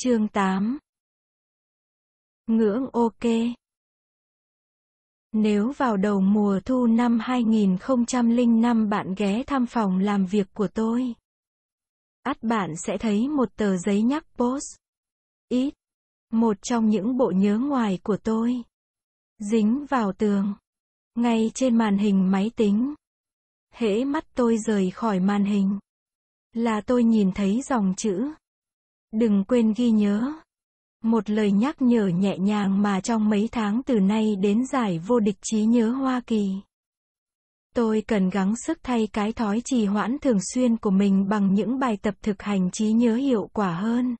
Chương 8 Ngưỡng ok Nếu vào đầu mùa thu năm 2005 bạn ghé thăm phòng làm việc của tôi, ắt bạn sẽ thấy một tờ giấy nhắc post. Ít. Một trong những bộ nhớ ngoài của tôi. Dính vào tường. Ngay trên màn hình máy tính. Hễ mắt tôi rời khỏi màn hình. Là tôi nhìn thấy dòng chữ. Đừng quên ghi nhớ. Một lời nhắc nhở nhẹ nhàng mà trong mấy tháng từ nay đến giải vô địch trí nhớ Hoa Kỳ. Tôi cần gắng sức thay cái thói trì hoãn thường xuyên của mình bằng những bài tập thực hành trí nhớ hiệu quả hơn.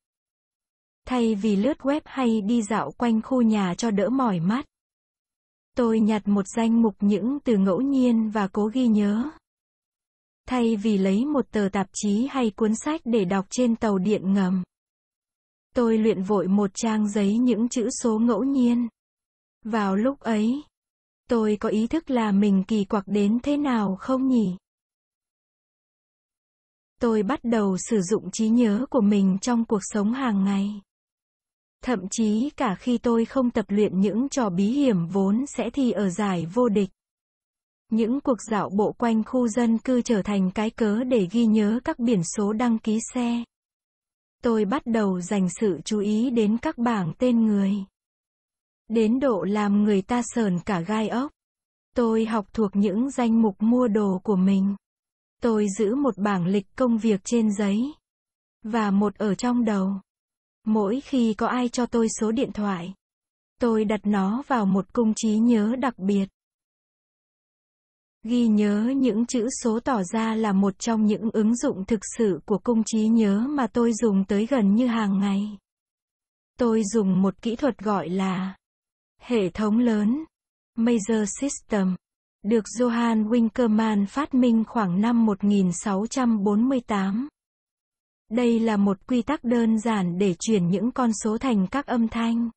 Thay vì lướt web hay đi dạo quanh khu nhà cho đỡ mỏi mắt. Tôi nhặt một danh mục những từ ngẫu nhiên và cố ghi nhớ. Thay vì lấy một tờ tạp chí hay cuốn sách để đọc trên tàu điện ngầm. Tôi luyện vội một trang giấy những chữ số ngẫu nhiên. Vào lúc ấy, tôi có ý thức là mình kỳ quặc đến thế nào không nhỉ? Tôi bắt đầu sử dụng trí nhớ của mình trong cuộc sống hàng ngày. Thậm chí cả khi tôi không tập luyện những trò bí hiểm vốn sẽ thi ở giải vô địch. Những cuộc dạo bộ quanh khu dân cư trở thành cái cớ để ghi nhớ các biển số đăng ký xe. Tôi bắt đầu dành sự chú ý đến các bảng tên người. Đến độ làm người ta sờn cả gai ốc. Tôi học thuộc những danh mục mua đồ của mình. Tôi giữ một bảng lịch công việc trên giấy. Và một ở trong đầu. Mỗi khi có ai cho tôi số điện thoại. Tôi đặt nó vào một cung trí nhớ đặc biệt. Ghi nhớ những chữ số tỏ ra là một trong những ứng dụng thực sự của cung trí nhớ mà tôi dùng tới gần như hàng ngày. Tôi dùng một kỹ thuật gọi là hệ thống lớn, Major System, được Johann Winkelmann phát minh khoảng năm 1648. Đây là một quy tắc đơn giản để chuyển những con số thành các âm thanh.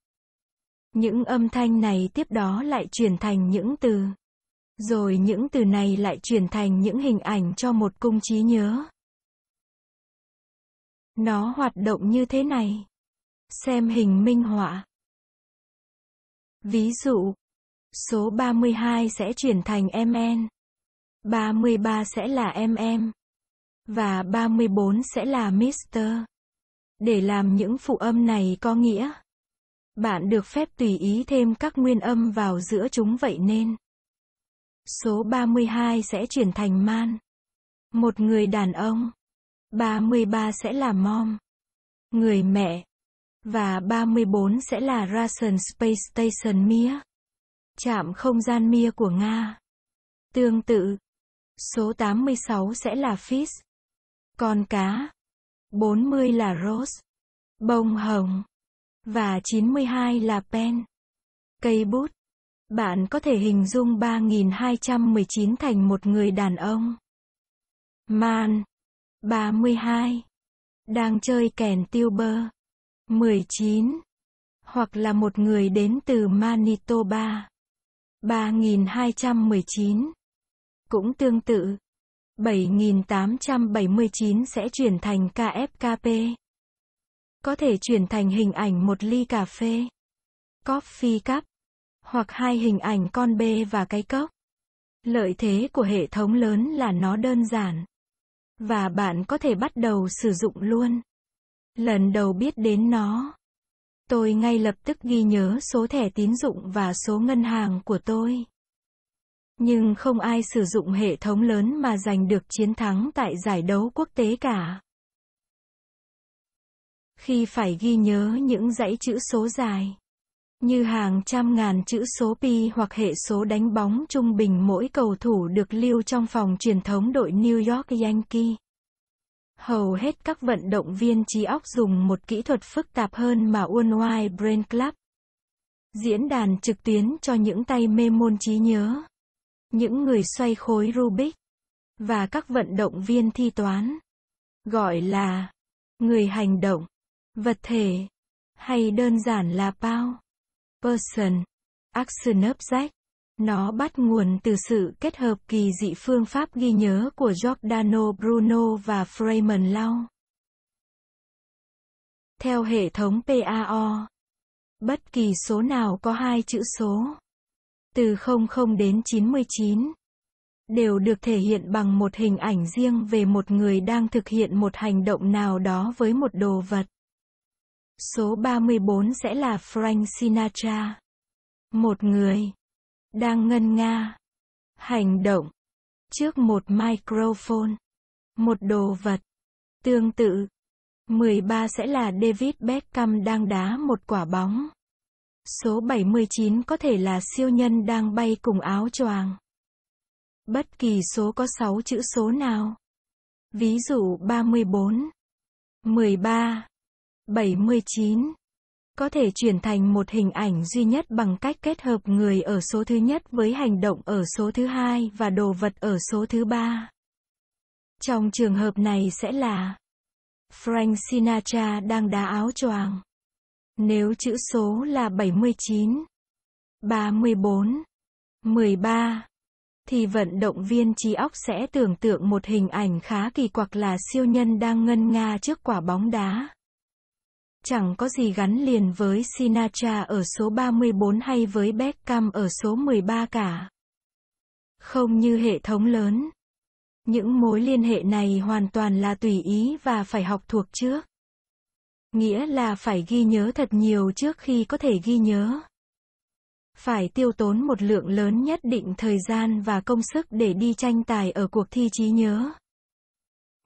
Những âm thanh này tiếp đó lại chuyển thành những từ rồi những từ này lại chuyển thành những hình ảnh cho một cung trí nhớ. Nó hoạt động như thế này. Xem hình minh họa. Ví dụ, số 32 sẽ chuyển thành MN, 33 sẽ là MM, và 34 sẽ là Mr. Để làm những phụ âm này có nghĩa, bạn được phép tùy ý thêm các nguyên âm vào giữa chúng vậy nên Số 32 sẽ chuyển thành man. Một người đàn ông. 33 sẽ là mom. Người mẹ. Và 34 sẽ là Russian Space Station Mir. Trạm không gian Mir của Nga. Tương tự, số 86 sẽ là Fish. Con cá. 40 là Rose. Bông hồng. Và 92 là Pen. Cây bút. Bạn có thể hình dung 3219 thành một người đàn ông. Man. 32. Đang chơi kèn tiêu bơ. 19. Hoặc là một người đến từ Manitoba. 3219. Cũng tương tự, 7879 sẽ chuyển thành KFKP. Có thể chuyển thành hình ảnh một ly cà phê. Coffee cup hoặc hai hình ảnh con bê và cái cốc. Lợi thế của hệ thống lớn là nó đơn giản. Và bạn có thể bắt đầu sử dụng luôn. Lần đầu biết đến nó, tôi ngay lập tức ghi nhớ số thẻ tín dụng và số ngân hàng của tôi. Nhưng không ai sử dụng hệ thống lớn mà giành được chiến thắng tại giải đấu quốc tế cả. Khi phải ghi nhớ những dãy chữ số dài, như hàng trăm ngàn chữ số pi hoặc hệ số đánh bóng trung bình mỗi cầu thủ được lưu trong phòng truyền thống đội New York Yankee. Hầu hết các vận động viên trí óc dùng một kỹ thuật phức tạp hơn mà Unwai Brain Club. Diễn đàn trực tuyến cho những tay mê môn trí nhớ, những người xoay khối Rubik, và các vận động viên thi toán, gọi là người hành động, vật thể, hay đơn giản là bao person, action object. Nó bắt nguồn từ sự kết hợp kỳ dị phương pháp ghi nhớ của Giordano Bruno và Freeman Law. Theo hệ thống PAO, bất kỳ số nào có hai chữ số, từ 00 đến 99, đều được thể hiện bằng một hình ảnh riêng về một người đang thực hiện một hành động nào đó với một đồ vật. Số 34 sẽ là Frank Sinatra. Một người đang ngân nga hành động trước một microphone, một đồ vật. Tương tự, 13 sẽ là David Beckham đang đá một quả bóng. Số 79 có thể là siêu nhân đang bay cùng áo choàng. Bất kỳ số có 6 chữ số nào. Ví dụ 34, 13, 79. Có thể chuyển thành một hình ảnh duy nhất bằng cách kết hợp người ở số thứ nhất với hành động ở số thứ hai và đồ vật ở số thứ ba. Trong trường hợp này sẽ là Frank Sinatra đang đá áo choàng. Nếu chữ số là 79, 34, 13 thì vận động viên trí óc sẽ tưởng tượng một hình ảnh khá kỳ quặc là siêu nhân đang ngân nga trước quả bóng đá. Chẳng có gì gắn liền với Sinatra ở số 34 hay với Beckham ở số 13 cả. Không như hệ thống lớn. Những mối liên hệ này hoàn toàn là tùy ý và phải học thuộc trước. Nghĩa là phải ghi nhớ thật nhiều trước khi có thể ghi nhớ. Phải tiêu tốn một lượng lớn nhất định thời gian và công sức để đi tranh tài ở cuộc thi trí nhớ.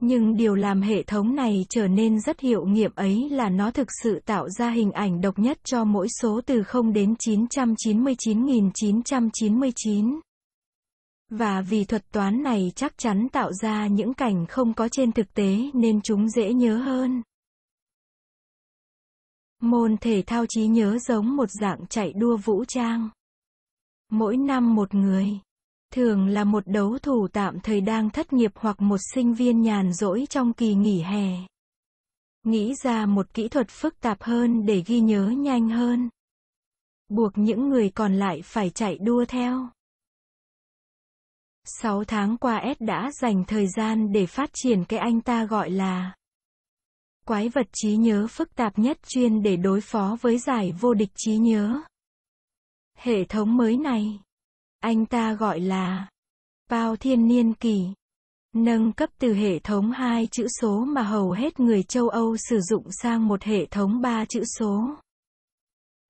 Nhưng điều làm hệ thống này trở nên rất hiệu nghiệm ấy là nó thực sự tạo ra hình ảnh độc nhất cho mỗi số từ 0 đến 999.999. Và vì thuật toán này chắc chắn tạo ra những cảnh không có trên thực tế nên chúng dễ nhớ hơn. Môn thể thao trí nhớ giống một dạng chạy đua vũ trang. Mỗi năm một người thường là một đấu thủ tạm thời đang thất nghiệp hoặc một sinh viên nhàn rỗi trong kỳ nghỉ hè. Nghĩ ra một kỹ thuật phức tạp hơn để ghi nhớ nhanh hơn. Buộc những người còn lại phải chạy đua theo. 6 tháng qua Ed đã dành thời gian để phát triển cái anh ta gọi là quái vật trí nhớ phức tạp nhất chuyên để đối phó với giải vô địch trí nhớ. Hệ thống mới này anh ta gọi là Bao Thiên Niên Kỳ. Nâng cấp từ hệ thống hai chữ số mà hầu hết người châu Âu sử dụng sang một hệ thống ba chữ số.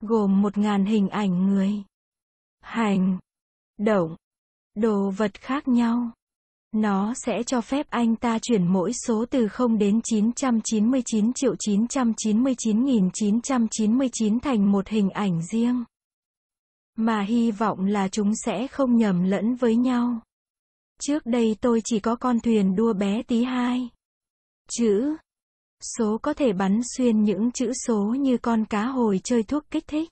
Gồm một ngàn hình ảnh người, hành, động, đồ vật khác nhau. Nó sẽ cho phép anh ta chuyển mỗi số từ 0 đến 999 triệu 999.999 thành một hình ảnh riêng. Mà hy vọng là chúng sẽ không nhầm lẫn với nhau. Trước đây tôi chỉ có con thuyền đua bé tí hai. Chữ số có thể bắn xuyên những chữ số như con cá hồi chơi thuốc kích thích.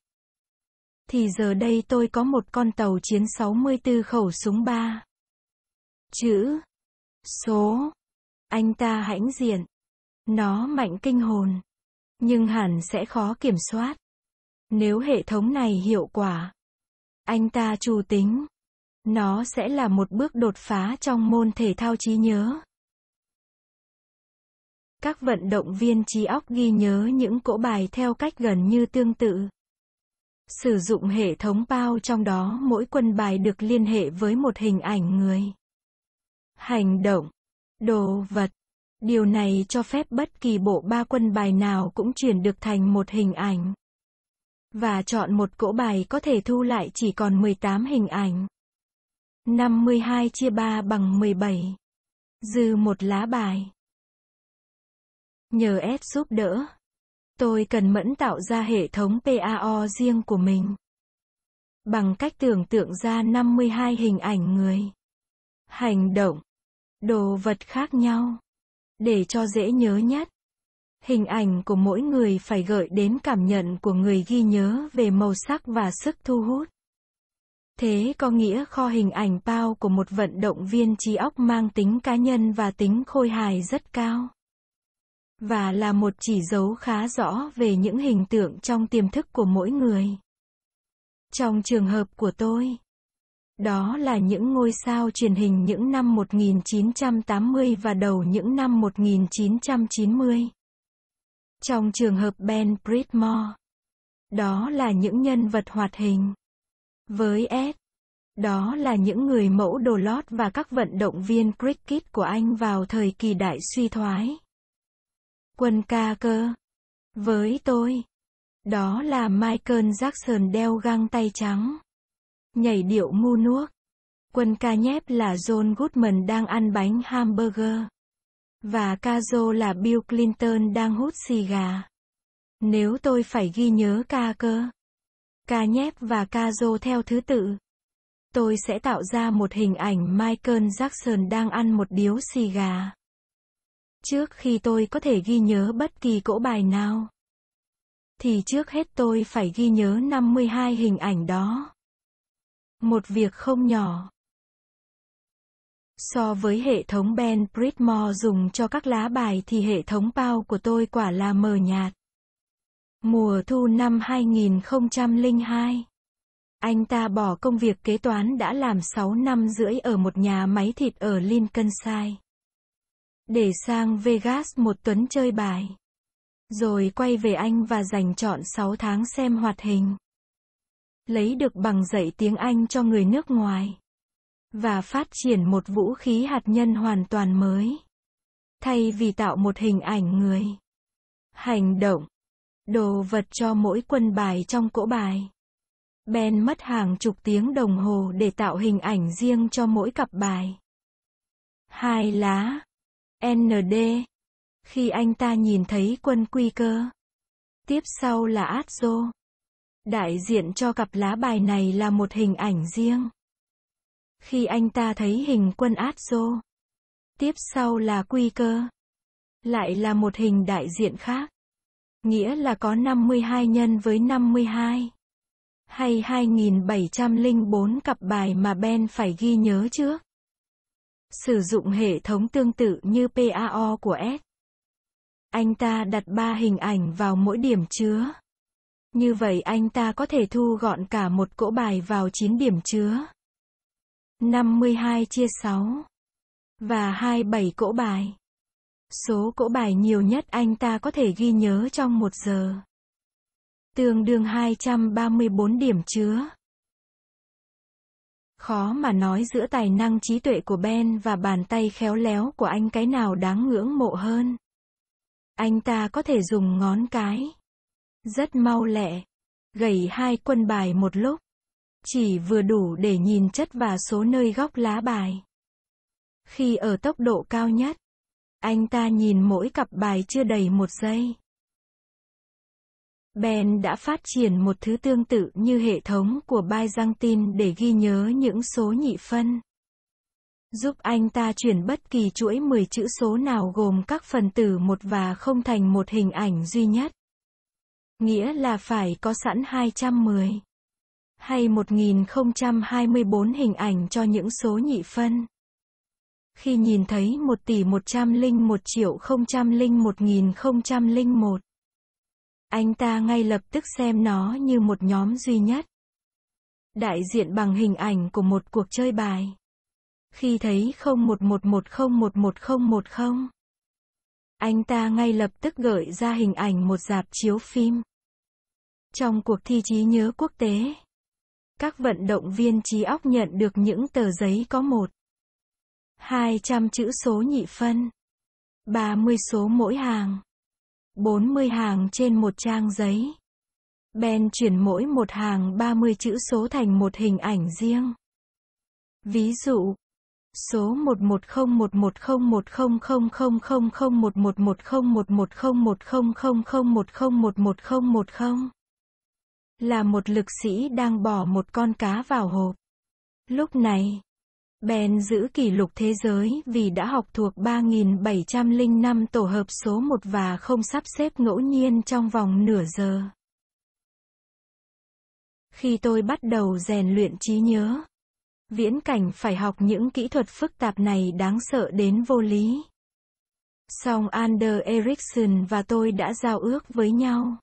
Thì giờ đây tôi có một con tàu chiến 64 khẩu súng ba. Chữ số anh ta hãnh diện. Nó mạnh kinh hồn, nhưng hẳn sẽ khó kiểm soát. Nếu hệ thống này hiệu quả anh ta trù tính. Nó sẽ là một bước đột phá trong môn thể thao trí nhớ. Các vận động viên trí óc ghi nhớ những cỗ bài theo cách gần như tương tự. Sử dụng hệ thống bao trong đó mỗi quân bài được liên hệ với một hình ảnh người. Hành động, đồ vật. Điều này cho phép bất kỳ bộ ba quân bài nào cũng chuyển được thành một hình ảnh và chọn một cỗ bài có thể thu lại chỉ còn 18 hình ảnh. 52 chia 3 bằng 17. Dư một lá bài. Nhờ Ed giúp đỡ. Tôi cần mẫn tạo ra hệ thống PAO riêng của mình. Bằng cách tưởng tượng ra 52 hình ảnh người. Hành động. Đồ vật khác nhau. Để cho dễ nhớ nhất. Hình ảnh của mỗi người phải gợi đến cảm nhận của người ghi nhớ về màu sắc và sức thu hút. Thế có nghĩa kho hình ảnh bao của một vận động viên trí óc mang tính cá nhân và tính khôi hài rất cao. Và là một chỉ dấu khá rõ về những hình tượng trong tiềm thức của mỗi người. Trong trường hợp của tôi, đó là những ngôi sao truyền hình những năm 1980 và đầu những năm 1990. Trong trường hợp Ben Pridmore, đó là những nhân vật hoạt hình. Với Ed, đó là những người mẫu đồ lót và các vận động viên cricket của Anh vào thời kỳ đại suy thoái. Quân ca cơ. Với tôi, đó là Michael Jackson đeo găng tay trắng. Nhảy điệu mu nuốc. Quân ca nhép là John Goodman đang ăn bánh hamburger. Và Kazo là Bill Clinton đang hút xì gà. Nếu tôi phải ghi nhớ ca cơ. Ca nhép và Kazo theo thứ tự. Tôi sẽ tạo ra một hình ảnh Michael Jackson đang ăn một điếu xì gà. Trước khi tôi có thể ghi nhớ bất kỳ cỗ bài nào, thì trước hết tôi phải ghi nhớ 52 hình ảnh đó. Một việc không nhỏ. So với hệ thống Ben Pritmore dùng cho các lá bài thì hệ thống PAO của tôi quả là mờ nhạt. Mùa thu năm 2002 anh ta bỏ công việc kế toán đã làm 6 năm rưỡi ở một nhà máy thịt ở Lincolnshire. Để sang Vegas một tuần chơi bài. Rồi quay về Anh và dành chọn 6 tháng xem hoạt hình. Lấy được bằng dạy tiếng Anh cho người nước ngoài và phát triển một vũ khí hạt nhân hoàn toàn mới. Thay vì tạo một hình ảnh người, hành động, đồ vật cho mỗi quân bài trong cỗ bài. Ben mất hàng chục tiếng đồng hồ để tạo hình ảnh riêng cho mỗi cặp bài. Hai lá. ND. Khi anh ta nhìn thấy quân quy cơ. Tiếp sau là Atzo. Đại diện cho cặp lá bài này là một hình ảnh riêng. Khi anh ta thấy hình quân át dô. Tiếp sau là quy cơ. Lại là một hình đại diện khác. Nghĩa là có 52 nhân với 52. Hay 2704 cặp bài mà Ben phải ghi nhớ trước. Sử dụng hệ thống tương tự như PAO của S. Anh ta đặt ba hình ảnh vào mỗi điểm chứa. Như vậy anh ta có thể thu gọn cả một cỗ bài vào 9 điểm chứa. 52 chia 6 và 27 cỗ bài. Số cỗ bài nhiều nhất anh ta có thể ghi nhớ trong một giờ. Tương đương 234 điểm chứa. Khó mà nói giữa tài năng trí tuệ của Ben và bàn tay khéo léo của anh cái nào đáng ngưỡng mộ hơn. Anh ta có thể dùng ngón cái. Rất mau lẹ. Gầy hai quân bài một lúc. Chỉ vừa đủ để nhìn chất và số nơi góc lá bài. Khi ở tốc độ cao nhất, anh ta nhìn mỗi cặp bài chưa đầy một giây. Ben đã phát triển một thứ tương tự như hệ thống của Byzantine để ghi nhớ những số nhị phân. Giúp anh ta chuyển bất kỳ chuỗi 10 chữ số nào gồm các phần tử một và không thành một hình ảnh duy nhất. Nghĩa là phải có sẵn 210 hay 1024 hình ảnh cho những số nhị phân. Khi nhìn thấy 1 tỷ 101 triệu 001 1001, anh ta ngay lập tức xem nó như một nhóm duy nhất. Đại diện bằng hình ảnh của một cuộc chơi bài. Khi thấy 0111011010, anh ta ngay lập tức gợi ra hình ảnh một dạp chiếu phim. Trong cuộc thi trí nhớ quốc tế, các vận động viên trí óc nhận được những tờ giấy có một 200 chữ số nhị phân, 30 số mỗi hàng, 40 hàng trên một trang giấy. Ben chuyển mỗi một hàng 30 chữ số thành một hình ảnh riêng. Ví dụ, số 110110100000111111101010101010101010101010101010101010101010101010101010101010101010101010101010101010101010101010101010101010101010101010101010101010101010101010101010101010101010101010101010101010101010101010101010101010101010101010101010101010101010101010101010101010101010101010101010101010101010101010101010101010101010101010101010101010101010101010101010101010101010101010101010101010101010101010101010101010101010101010101010101010101010101010101010101010101010101010101010101010101010101010101010101010101010101010101010101010101010101010101010101010101010101010101010101010101010101010101010101010101010101010101010101010101010101010101010101010101010101010101010101010101010101010101010101010101010101010101010101010101010101010101010101010101010101010101010 là một lực sĩ đang bỏ một con cá vào hộp. Lúc này, Ben giữ kỷ lục thế giới vì đã học thuộc 3.705 tổ hợp số 1 và không sắp xếp ngẫu nhiên trong vòng nửa giờ. Khi tôi bắt đầu rèn luyện trí nhớ, viễn cảnh phải học những kỹ thuật phức tạp này đáng sợ đến vô lý. Song Ander Ericsson và tôi đã giao ước với nhau.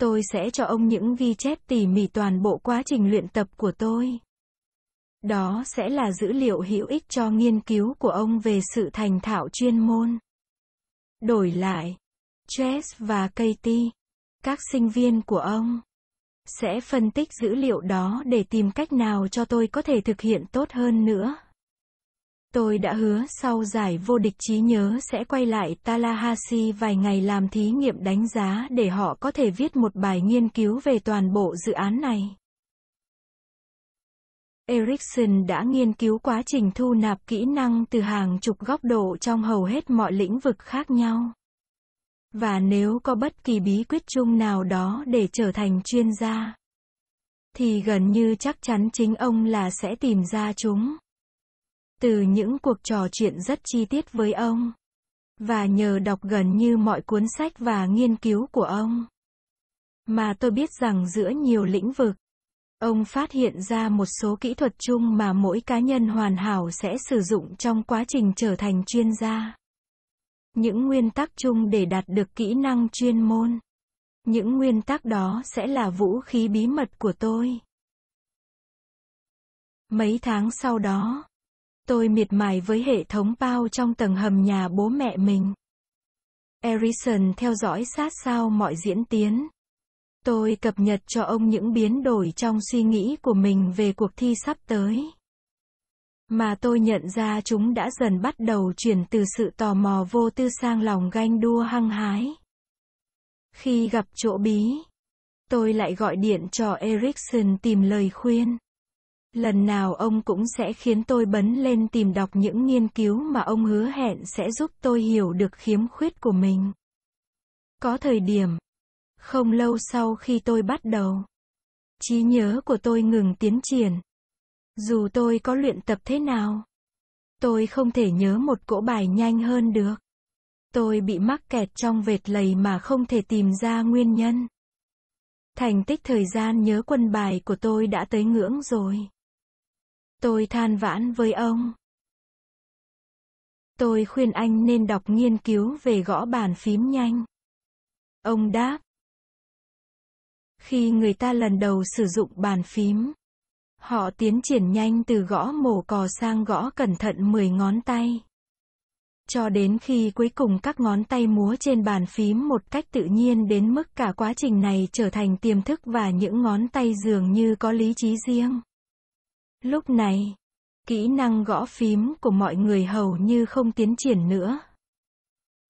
Tôi sẽ cho ông những ghi chép tỉ mỉ toàn bộ quá trình luyện tập của tôi. Đó sẽ là dữ liệu hữu ích cho nghiên cứu của ông về sự thành thạo chuyên môn. Đổi lại, Jess và Katie, các sinh viên của ông, sẽ phân tích dữ liệu đó để tìm cách nào cho tôi có thể thực hiện tốt hơn nữa. Tôi đã hứa sau giải vô địch trí nhớ sẽ quay lại Tallahassee vài ngày làm thí nghiệm đánh giá để họ có thể viết một bài nghiên cứu về toàn bộ dự án này. Erickson đã nghiên cứu quá trình thu nạp kỹ năng từ hàng chục góc độ trong hầu hết mọi lĩnh vực khác nhau. Và nếu có bất kỳ bí quyết chung nào đó để trở thành chuyên gia, thì gần như chắc chắn chính ông là sẽ tìm ra chúng. Từ những cuộc trò chuyện rất chi tiết với ông, và nhờ đọc gần như mọi cuốn sách và nghiên cứu của ông, mà tôi biết rằng giữa nhiều lĩnh vực, ông phát hiện ra một số kỹ thuật chung mà mỗi cá nhân hoàn hảo sẽ sử dụng trong quá trình trở thành chuyên gia. Những nguyên tắc chung để đạt được kỹ năng chuyên môn. Những nguyên tắc đó sẽ là vũ khí bí mật của tôi. Mấy tháng sau đó, Tôi miệt mài với hệ thống bao trong tầng hầm nhà bố mẹ mình. Erison theo dõi sát sao mọi diễn tiến. Tôi cập nhật cho ông những biến đổi trong suy nghĩ của mình về cuộc thi sắp tới. Mà tôi nhận ra chúng đã dần bắt đầu chuyển từ sự tò mò vô tư sang lòng ganh đua hăng hái. Khi gặp chỗ bí, tôi lại gọi điện cho Erickson tìm lời khuyên. Lần nào ông cũng sẽ khiến tôi bấn lên tìm đọc những nghiên cứu mà ông hứa hẹn sẽ giúp tôi hiểu được khiếm khuyết của mình. Có thời điểm, không lâu sau khi tôi bắt đầu, trí nhớ của tôi ngừng tiến triển. Dù tôi có luyện tập thế nào, tôi không thể nhớ một cỗ bài nhanh hơn được. Tôi bị mắc kẹt trong vệt lầy mà không thể tìm ra nguyên nhân. Thành tích thời gian nhớ quân bài của tôi đã tới ngưỡng rồi. Tôi than vãn với ông. Tôi khuyên anh nên đọc nghiên cứu về gõ bàn phím nhanh. Ông đáp. Khi người ta lần đầu sử dụng bàn phím, họ tiến triển nhanh từ gõ mổ cò sang gõ cẩn thận 10 ngón tay. Cho đến khi cuối cùng các ngón tay múa trên bàn phím một cách tự nhiên đến mức cả quá trình này trở thành tiềm thức và những ngón tay dường như có lý trí riêng. Lúc này, kỹ năng gõ phím của mọi người hầu như không tiến triển nữa.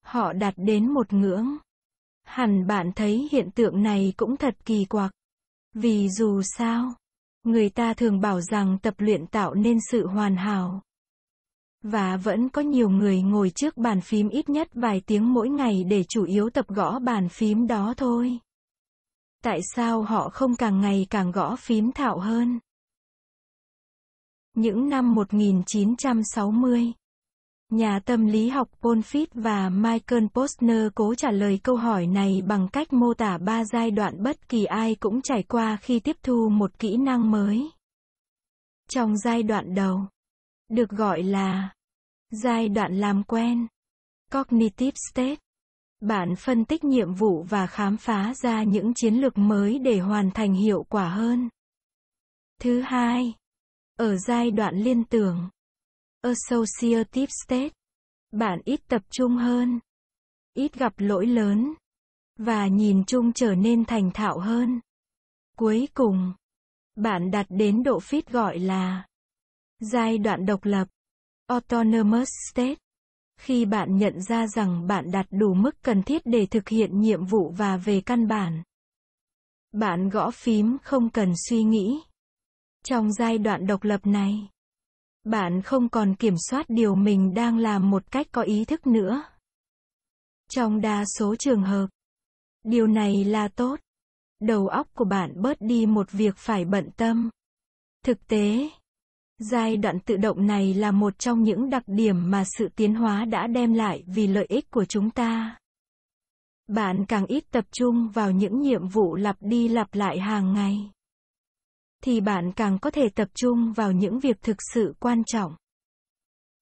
Họ đạt đến một ngưỡng. Hẳn bạn thấy hiện tượng này cũng thật kỳ quặc. Vì dù sao, người ta thường bảo rằng tập luyện tạo nên sự hoàn hảo. Và vẫn có nhiều người ngồi trước bàn phím ít nhất vài tiếng mỗi ngày để chủ yếu tập gõ bàn phím đó thôi. Tại sao họ không càng ngày càng gõ phím thạo hơn? Những năm 1960, nhà tâm lý học Paul Fit và Michael Posner cố trả lời câu hỏi này bằng cách mô tả ba giai đoạn bất kỳ ai cũng trải qua khi tiếp thu một kỹ năng mới. Trong giai đoạn đầu, được gọi là giai đoạn làm quen, cognitive state, bạn phân tích nhiệm vụ và khám phá ra những chiến lược mới để hoàn thành hiệu quả hơn. Thứ hai, ở giai đoạn liên tưởng, associative state, bạn ít tập trung hơn, ít gặp lỗi lớn, và nhìn chung trở nên thành thạo hơn. Cuối cùng, bạn đạt đến độ fit gọi là giai đoạn độc lập, autonomous state. Khi bạn nhận ra rằng bạn đạt đủ mức cần thiết để thực hiện nhiệm vụ và về căn bản, bạn gõ phím không cần suy nghĩ trong giai đoạn độc lập này, bạn không còn kiểm soát điều mình đang làm một cách có ý thức nữa. Trong đa số trường hợp, điều này là tốt. Đầu óc của bạn bớt đi một việc phải bận tâm. Thực tế, giai đoạn tự động này là một trong những đặc điểm mà sự tiến hóa đã đem lại vì lợi ích của chúng ta. Bạn càng ít tập trung vào những nhiệm vụ lặp đi lặp lại hàng ngày thì bạn càng có thể tập trung vào những việc thực sự quan trọng.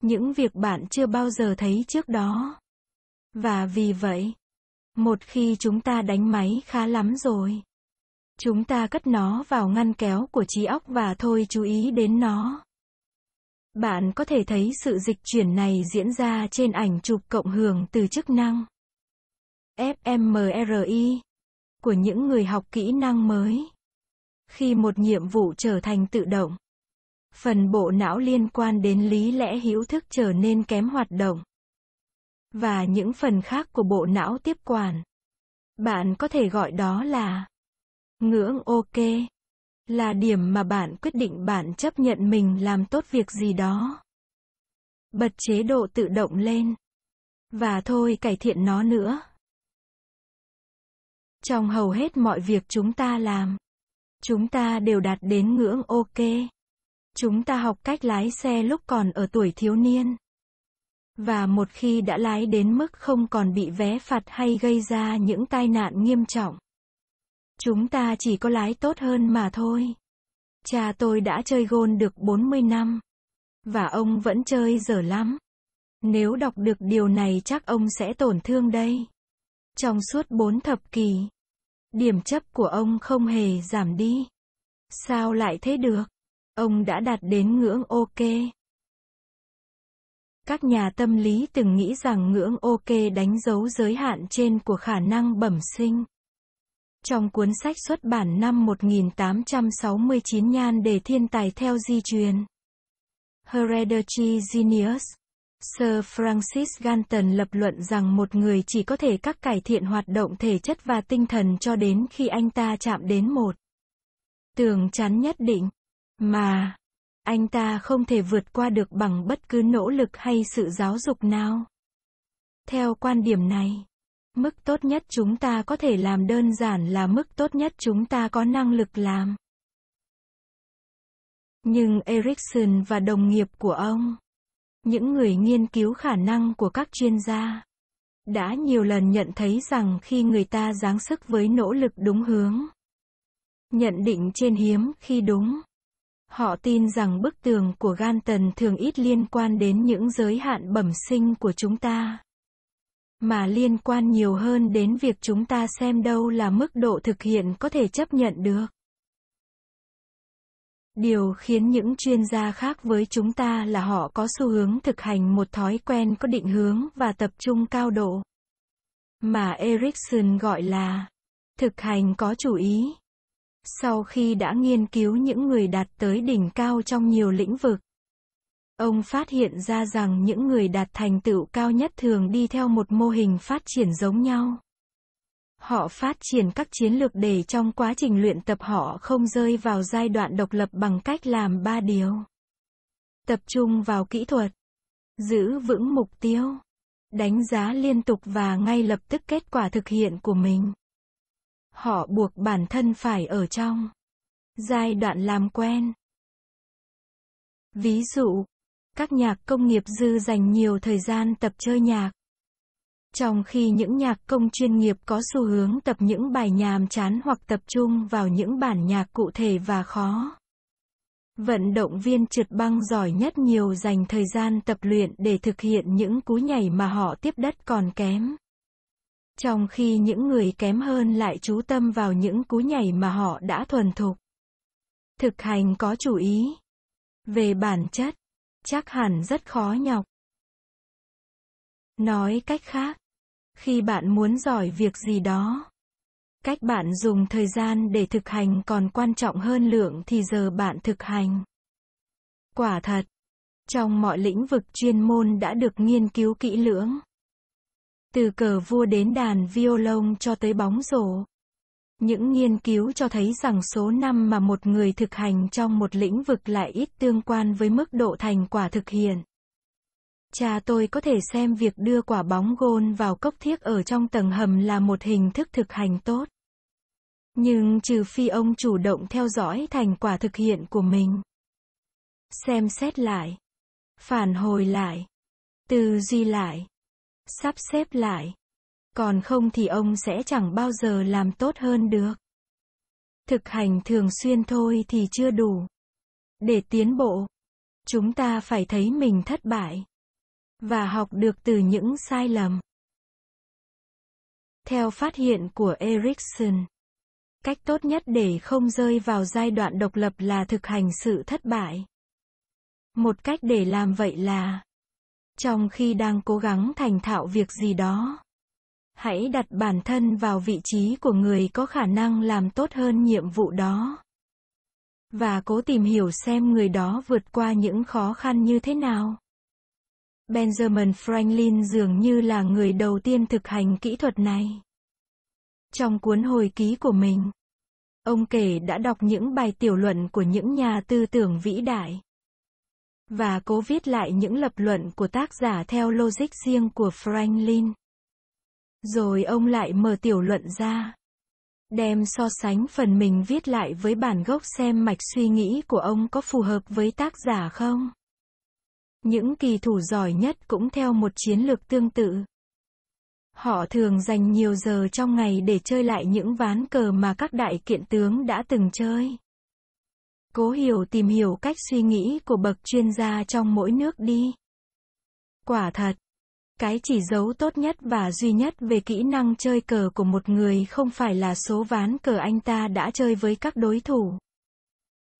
Những việc bạn chưa bao giờ thấy trước đó. Và vì vậy, một khi chúng ta đánh máy khá lắm rồi, chúng ta cất nó vào ngăn kéo của trí óc và thôi chú ý đến nó. Bạn có thể thấy sự dịch chuyển này diễn ra trên ảnh chụp cộng hưởng từ chức năng fMRI của những người học kỹ năng mới khi một nhiệm vụ trở thành tự động phần bộ não liên quan đến lý lẽ hữu thức trở nên kém hoạt động và những phần khác của bộ não tiếp quản bạn có thể gọi đó là ngưỡng ok là điểm mà bạn quyết định bạn chấp nhận mình làm tốt việc gì đó bật chế độ tự động lên và thôi cải thiện nó nữa trong hầu hết mọi việc chúng ta làm Chúng ta đều đạt đến ngưỡng ok. Chúng ta học cách lái xe lúc còn ở tuổi thiếu niên. Và một khi đã lái đến mức không còn bị vé phạt hay gây ra những tai nạn nghiêm trọng. Chúng ta chỉ có lái tốt hơn mà thôi. Cha tôi đã chơi gôn được 40 năm. Và ông vẫn chơi dở lắm. Nếu đọc được điều này chắc ông sẽ tổn thương đây. Trong suốt bốn thập kỷ, Điểm chấp của ông không hề giảm đi. Sao lại thế được? Ông đã đạt đến ngưỡng ok. Các nhà tâm lý từng nghĩ rằng ngưỡng ok đánh dấu giới hạn trên của khả năng bẩm sinh. Trong cuốn sách xuất bản năm 1869 nhan đề thiên tài theo di truyền. Hereditary Genius Sir Francis Galton lập luận rằng một người chỉ có thể các cải thiện hoạt động thể chất và tinh thần cho đến khi anh ta chạm đến một tường chắn nhất định mà anh ta không thể vượt qua được bằng bất cứ nỗ lực hay sự giáo dục nào. Theo quan điểm này, mức tốt nhất chúng ta có thể làm đơn giản là mức tốt nhất chúng ta có năng lực làm. Nhưng Erikson và đồng nghiệp của ông những người nghiên cứu khả năng của các chuyên gia đã nhiều lần nhận thấy rằng khi người ta giáng sức với nỗ lực đúng hướng, nhận định trên hiếm khi đúng, họ tin rằng bức tường của gan tần thường ít liên quan đến những giới hạn bẩm sinh của chúng ta, mà liên quan nhiều hơn đến việc chúng ta xem đâu là mức độ thực hiện có thể chấp nhận được. Điều khiến những chuyên gia khác với chúng ta là họ có xu hướng thực hành một thói quen có định hướng và tập trung cao độ. Mà Erickson gọi là thực hành có chủ ý. Sau khi đã nghiên cứu những người đạt tới đỉnh cao trong nhiều lĩnh vực, ông phát hiện ra rằng những người đạt thành tựu cao nhất thường đi theo một mô hình phát triển giống nhau. Họ phát triển các chiến lược để trong quá trình luyện tập họ không rơi vào giai đoạn độc lập bằng cách làm ba điều. Tập trung vào kỹ thuật, giữ vững mục tiêu, đánh giá liên tục và ngay lập tức kết quả thực hiện của mình. Họ buộc bản thân phải ở trong giai đoạn làm quen. Ví dụ, các nhạc công nghiệp dư dành nhiều thời gian tập chơi nhạc trong khi những nhạc công chuyên nghiệp có xu hướng tập những bài nhàm chán hoặc tập trung vào những bản nhạc cụ thể và khó. Vận động viên trượt băng giỏi nhất nhiều dành thời gian tập luyện để thực hiện những cú nhảy mà họ tiếp đất còn kém. Trong khi những người kém hơn lại chú tâm vào những cú nhảy mà họ đã thuần thục. Thực hành có chú ý. Về bản chất, chắc hẳn rất khó nhọc nói cách khác khi bạn muốn giỏi việc gì đó cách bạn dùng thời gian để thực hành còn quan trọng hơn lượng thì giờ bạn thực hành quả thật trong mọi lĩnh vực chuyên môn đã được nghiên cứu kỹ lưỡng từ cờ vua đến đàn violon cho tới bóng rổ những nghiên cứu cho thấy rằng số năm mà một người thực hành trong một lĩnh vực lại ít tương quan với mức độ thành quả thực hiện Cha tôi có thể xem việc đưa quả bóng gôn vào cốc thiếc ở trong tầng hầm là một hình thức thực hành tốt. Nhưng trừ phi ông chủ động theo dõi thành quả thực hiện của mình. Xem xét lại. Phản hồi lại. Tư duy lại. Sắp xếp lại. Còn không thì ông sẽ chẳng bao giờ làm tốt hơn được. Thực hành thường xuyên thôi thì chưa đủ. Để tiến bộ, chúng ta phải thấy mình thất bại và học được từ những sai lầm. Theo phát hiện của Erikson, cách tốt nhất để không rơi vào giai đoạn độc lập là thực hành sự thất bại. Một cách để làm vậy là trong khi đang cố gắng thành thạo việc gì đó, hãy đặt bản thân vào vị trí của người có khả năng làm tốt hơn nhiệm vụ đó và cố tìm hiểu xem người đó vượt qua những khó khăn như thế nào Benjamin Franklin dường như là người đầu tiên thực hành kỹ thuật này. Trong cuốn hồi ký của mình, ông kể đã đọc những bài tiểu luận của những nhà tư tưởng vĩ đại và cố viết lại những lập luận của tác giả theo logic riêng của Franklin. Rồi ông lại mở tiểu luận ra, đem so sánh phần mình viết lại với bản gốc xem mạch suy nghĩ của ông có phù hợp với tác giả không. Những kỳ thủ giỏi nhất cũng theo một chiến lược tương tự. Họ thường dành nhiều giờ trong ngày để chơi lại những ván cờ mà các đại kiện tướng đã từng chơi. Cố hiểu tìm hiểu cách suy nghĩ của bậc chuyên gia trong mỗi nước đi. Quả thật, cái chỉ dấu tốt nhất và duy nhất về kỹ năng chơi cờ của một người không phải là số ván cờ anh ta đã chơi với các đối thủ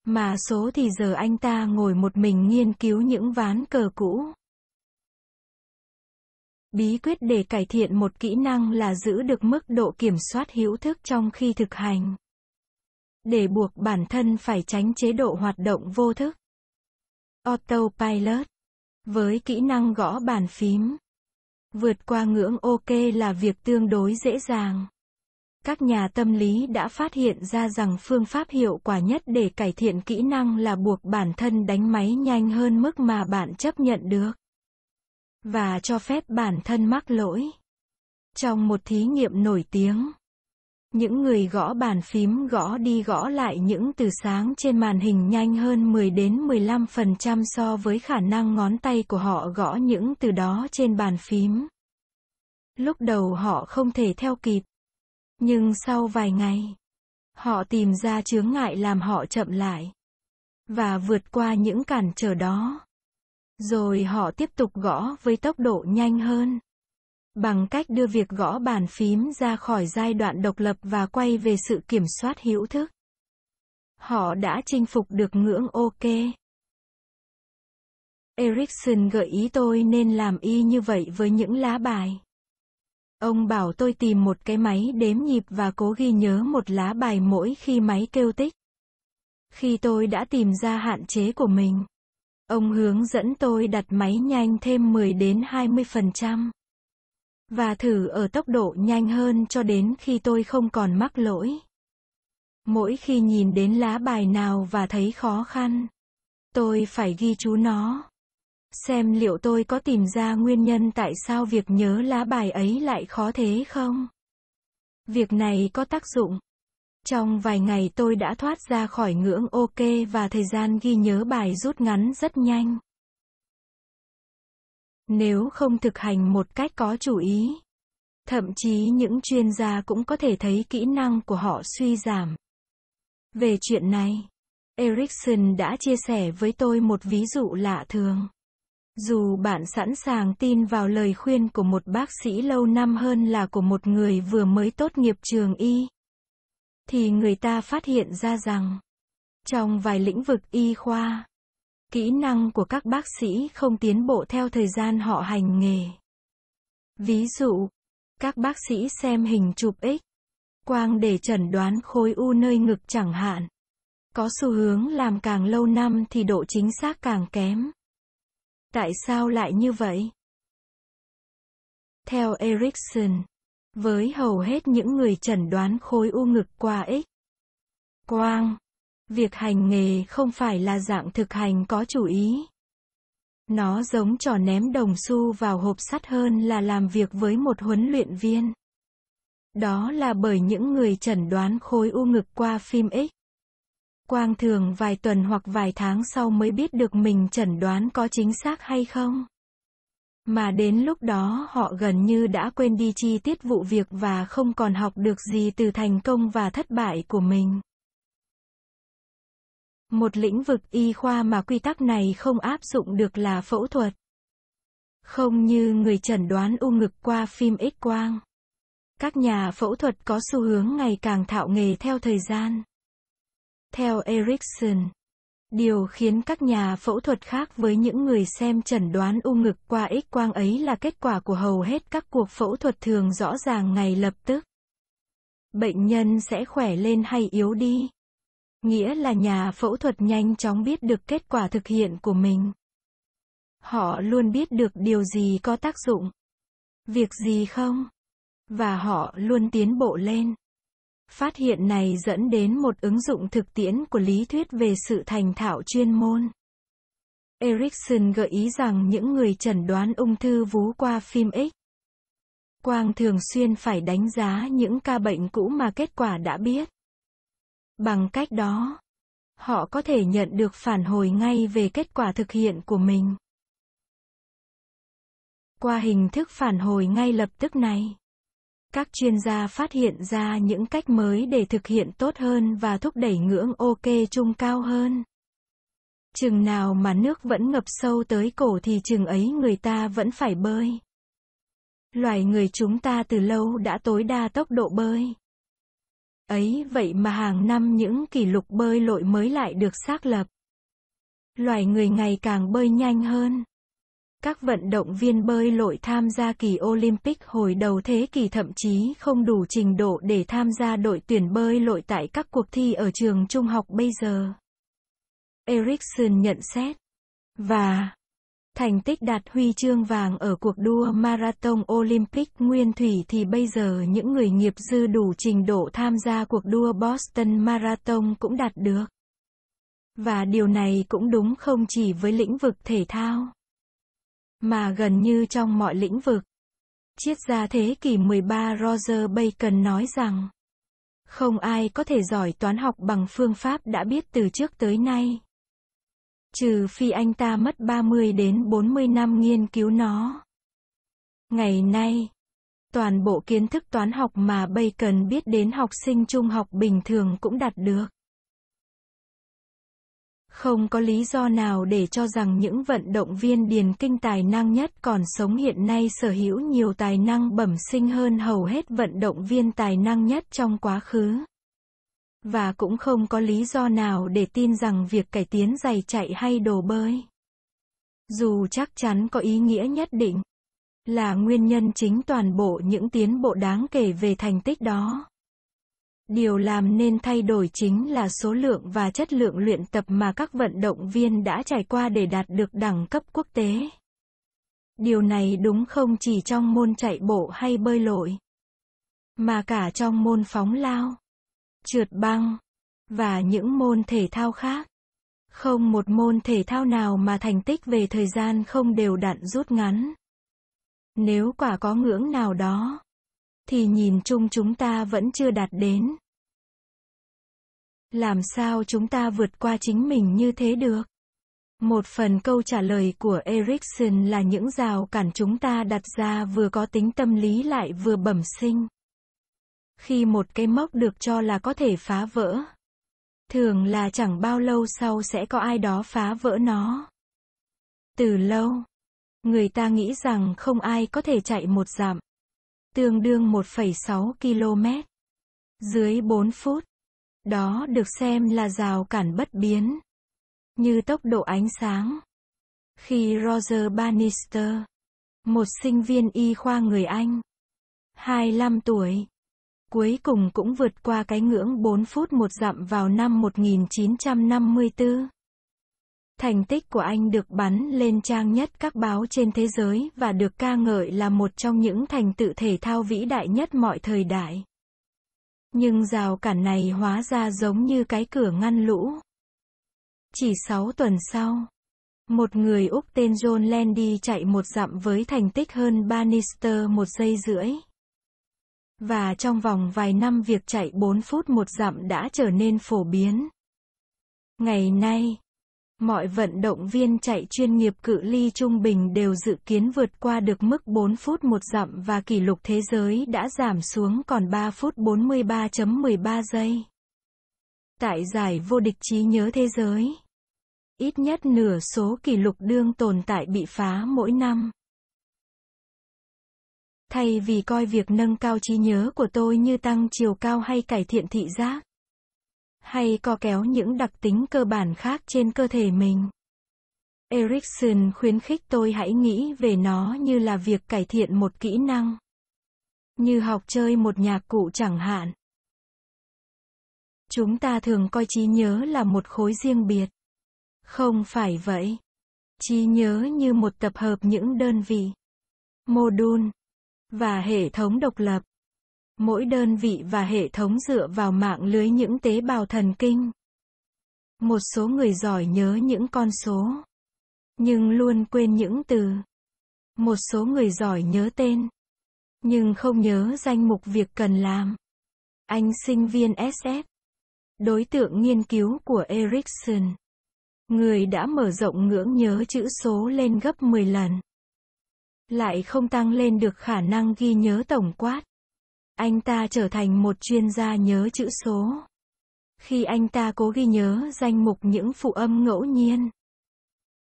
mà số thì giờ anh ta ngồi một mình nghiên cứu những ván cờ cũ. Bí quyết để cải thiện một kỹ năng là giữ được mức độ kiểm soát hữu thức trong khi thực hành. Để buộc bản thân phải tránh chế độ hoạt động vô thức. Autopilot. Với kỹ năng gõ bàn phím, vượt qua ngưỡng OK là việc tương đối dễ dàng. Các nhà tâm lý đã phát hiện ra rằng phương pháp hiệu quả nhất để cải thiện kỹ năng là buộc bản thân đánh máy nhanh hơn mức mà bạn chấp nhận được và cho phép bản thân mắc lỗi. Trong một thí nghiệm nổi tiếng, những người gõ bàn phím gõ đi gõ lại những từ sáng trên màn hình nhanh hơn 10 đến 15% so với khả năng ngón tay của họ gõ những từ đó trên bàn phím. Lúc đầu họ không thể theo kịp, nhưng sau vài ngày, họ tìm ra chướng ngại làm họ chậm lại và vượt qua những cản trở đó. Rồi họ tiếp tục gõ với tốc độ nhanh hơn bằng cách đưa việc gõ bàn phím ra khỏi giai đoạn độc lập và quay về sự kiểm soát hữu thức. Họ đã chinh phục được ngưỡng OK. Erickson gợi ý tôi nên làm y như vậy với những lá bài. Ông bảo tôi tìm một cái máy đếm nhịp và cố ghi nhớ một lá bài mỗi khi máy kêu tích. Khi tôi đã tìm ra hạn chế của mình, ông hướng dẫn tôi đặt máy nhanh thêm 10 đến 20% và thử ở tốc độ nhanh hơn cho đến khi tôi không còn mắc lỗi. Mỗi khi nhìn đến lá bài nào và thấy khó khăn, tôi phải ghi chú nó xem liệu tôi có tìm ra nguyên nhân tại sao việc nhớ lá bài ấy lại khó thế không. Việc này có tác dụng. Trong vài ngày tôi đã thoát ra khỏi ngưỡng ok và thời gian ghi nhớ bài rút ngắn rất nhanh. Nếu không thực hành một cách có chủ ý, thậm chí những chuyên gia cũng có thể thấy kỹ năng của họ suy giảm. Về chuyện này, Erickson đã chia sẻ với tôi một ví dụ lạ thường. Dù bạn sẵn sàng tin vào lời khuyên của một bác sĩ lâu năm hơn là của một người vừa mới tốt nghiệp trường y, thì người ta phát hiện ra rằng, trong vài lĩnh vực y khoa, kỹ năng của các bác sĩ không tiến bộ theo thời gian họ hành nghề. Ví dụ, các bác sĩ xem hình chụp X, quang để chẩn đoán khối u nơi ngực chẳng hạn. Có xu hướng làm càng lâu năm thì độ chính xác càng kém. Tại sao lại như vậy? Theo Erickson, với hầu hết những người chẩn đoán khối u ngực qua ích, quang, việc hành nghề không phải là dạng thực hành có chủ ý. Nó giống trò ném đồng xu vào hộp sắt hơn là làm việc với một huấn luyện viên. Đó là bởi những người chẩn đoán khối u ngực qua phim X Quang thường vài tuần hoặc vài tháng sau mới biết được mình chẩn đoán có chính xác hay không. Mà đến lúc đó họ gần như đã quên đi chi tiết vụ việc và không còn học được gì từ thành công và thất bại của mình. Một lĩnh vực y khoa mà quy tắc này không áp dụng được là phẫu thuật. Không như người chẩn đoán u ngực qua phim X-quang. Các nhà phẫu thuật có xu hướng ngày càng thạo nghề theo thời gian. Theo Erickson, điều khiến các nhà phẫu thuật khác với những người xem chẩn đoán u ngực qua X quang ấy là kết quả của hầu hết các cuộc phẫu thuật thường rõ ràng ngay lập tức. Bệnh nhân sẽ khỏe lên hay yếu đi. Nghĩa là nhà phẫu thuật nhanh chóng biết được kết quả thực hiện của mình. Họ luôn biết được điều gì có tác dụng, việc gì không, và họ luôn tiến bộ lên. Phát hiện này dẫn đến một ứng dụng thực tiễn của lý thuyết về sự thành thạo chuyên môn. Erickson gợi ý rằng những người chẩn đoán ung thư vú qua phim X quang thường xuyên phải đánh giá những ca bệnh cũ mà kết quả đã biết. Bằng cách đó, họ có thể nhận được phản hồi ngay về kết quả thực hiện của mình. Qua hình thức phản hồi ngay lập tức này các chuyên gia phát hiện ra những cách mới để thực hiện tốt hơn và thúc đẩy ngưỡng OK chung cao hơn. Chừng nào mà nước vẫn ngập sâu tới cổ thì chừng ấy người ta vẫn phải bơi. Loài người chúng ta từ lâu đã tối đa tốc độ bơi. Ấy vậy mà hàng năm những kỷ lục bơi lội mới lại được xác lập. Loài người ngày càng bơi nhanh hơn. Các vận động viên bơi lội tham gia kỳ Olympic hồi đầu thế kỷ thậm chí không đủ trình độ để tham gia đội tuyển bơi lội tại các cuộc thi ở trường trung học bây giờ. Ericsson nhận xét và thành tích đạt huy chương vàng ở cuộc đua marathon Olympic nguyên thủy thì bây giờ những người nghiệp dư đủ trình độ tham gia cuộc đua Boston Marathon cũng đạt được. Và điều này cũng đúng không chỉ với lĩnh vực thể thao mà gần như trong mọi lĩnh vực. Triết gia thế kỷ 13 Roger Bacon nói rằng, không ai có thể giỏi toán học bằng phương pháp đã biết từ trước tới nay. Trừ phi anh ta mất 30 đến 40 năm nghiên cứu nó. Ngày nay, toàn bộ kiến thức toán học mà Bacon biết đến học sinh trung học bình thường cũng đạt được. Không có lý do nào để cho rằng những vận động viên điền kinh tài năng nhất còn sống hiện nay sở hữu nhiều tài năng bẩm sinh hơn hầu hết vận động viên tài năng nhất trong quá khứ. Và cũng không có lý do nào để tin rằng việc cải tiến giày chạy hay đồ bơi, dù chắc chắn có ý nghĩa nhất định, là nguyên nhân chính toàn bộ những tiến bộ đáng kể về thành tích đó. Điều làm nên thay đổi chính là số lượng và chất lượng luyện tập mà các vận động viên đã trải qua để đạt được đẳng cấp quốc tế. Điều này đúng không chỉ trong môn chạy bộ hay bơi lội, mà cả trong môn phóng lao, trượt băng và những môn thể thao khác. Không một môn thể thao nào mà thành tích về thời gian không đều đặn rút ngắn. Nếu quả có ngưỡng nào đó thì nhìn chung chúng ta vẫn chưa đạt đến. Làm sao chúng ta vượt qua chính mình như thế được? Một phần câu trả lời của Erickson là những rào cản chúng ta đặt ra vừa có tính tâm lý lại vừa bẩm sinh. Khi một cái mốc được cho là có thể phá vỡ, thường là chẳng bao lâu sau sẽ có ai đó phá vỡ nó. Từ lâu, người ta nghĩ rằng không ai có thể chạy một dặm, tương đương 1,6 km. Dưới 4 phút, đó được xem là rào cản bất biến, như tốc độ ánh sáng. Khi Roger Bannister, một sinh viên y khoa người Anh, 25 tuổi, cuối cùng cũng vượt qua cái ngưỡng 4 phút một dặm vào năm 1954. Thành tích của anh được bắn lên trang nhất các báo trên thế giới và được ca ngợi là một trong những thành tựu thể thao vĩ đại nhất mọi thời đại. Nhưng rào cản này hóa ra giống như cái cửa ngăn lũ. Chỉ 6 tuần sau, một người Úc tên John Landy chạy một dặm với thành tích hơn banister một giây rưỡi. Và trong vòng vài năm việc chạy 4 phút một dặm đã trở nên phổ biến. Ngày nay, Mọi vận động viên chạy chuyên nghiệp cự ly trung bình đều dự kiến vượt qua được mức 4 phút một dặm và kỷ lục thế giới đã giảm xuống còn 3 phút 43.13 giây. Tại giải vô địch trí nhớ thế giới, ít nhất nửa số kỷ lục đương tồn tại bị phá mỗi năm. Thay vì coi việc nâng cao trí nhớ của tôi như tăng chiều cao hay cải thiện thị giác, hay co kéo những đặc tính cơ bản khác trên cơ thể mình. Erickson khuyến khích tôi hãy nghĩ về nó như là việc cải thiện một kỹ năng. Như học chơi một nhạc cụ chẳng hạn. Chúng ta thường coi trí nhớ là một khối riêng biệt. Không phải vậy. Trí nhớ như một tập hợp những đơn vị, mô đun và hệ thống độc lập. Mỗi đơn vị và hệ thống dựa vào mạng lưới những tế bào thần kinh. Một số người giỏi nhớ những con số, nhưng luôn quên những từ. Một số người giỏi nhớ tên, nhưng không nhớ danh mục việc cần làm. Anh sinh viên SF, đối tượng nghiên cứu của Erickson, người đã mở rộng ngưỡng nhớ chữ số lên gấp 10 lần lại không tăng lên được khả năng ghi nhớ tổng quát. Anh ta trở thành một chuyên gia nhớ chữ số. Khi anh ta cố ghi nhớ danh mục những phụ âm ngẫu nhiên,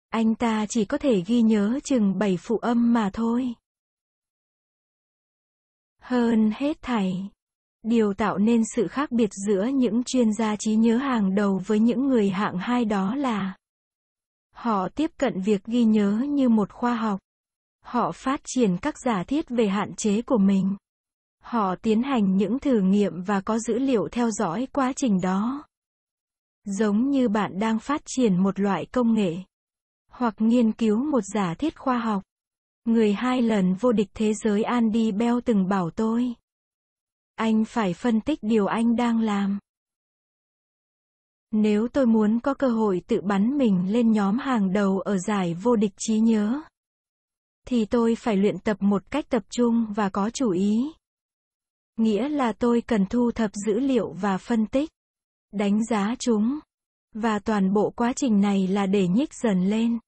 anh ta chỉ có thể ghi nhớ chừng 7 phụ âm mà thôi. Hơn hết thảy, điều tạo nên sự khác biệt giữa những chuyên gia trí nhớ hàng đầu với những người hạng hai đó là họ tiếp cận việc ghi nhớ như một khoa học. Họ phát triển các giả thiết về hạn chế của mình. Họ tiến hành những thử nghiệm và có dữ liệu theo dõi quá trình đó. Giống như bạn đang phát triển một loại công nghệ hoặc nghiên cứu một giả thiết khoa học. Người hai lần vô địch thế giới Andy Bell từng bảo tôi. Anh phải phân tích điều anh đang làm. Nếu tôi muốn có cơ hội tự bắn mình lên nhóm hàng đầu ở giải vô địch trí nhớ, thì tôi phải luyện tập một cách tập trung và có chủ ý. Nghĩa là tôi cần thu thập dữ liệu và phân tích, đánh giá chúng. Và toàn bộ quá trình này là để nhích dần lên.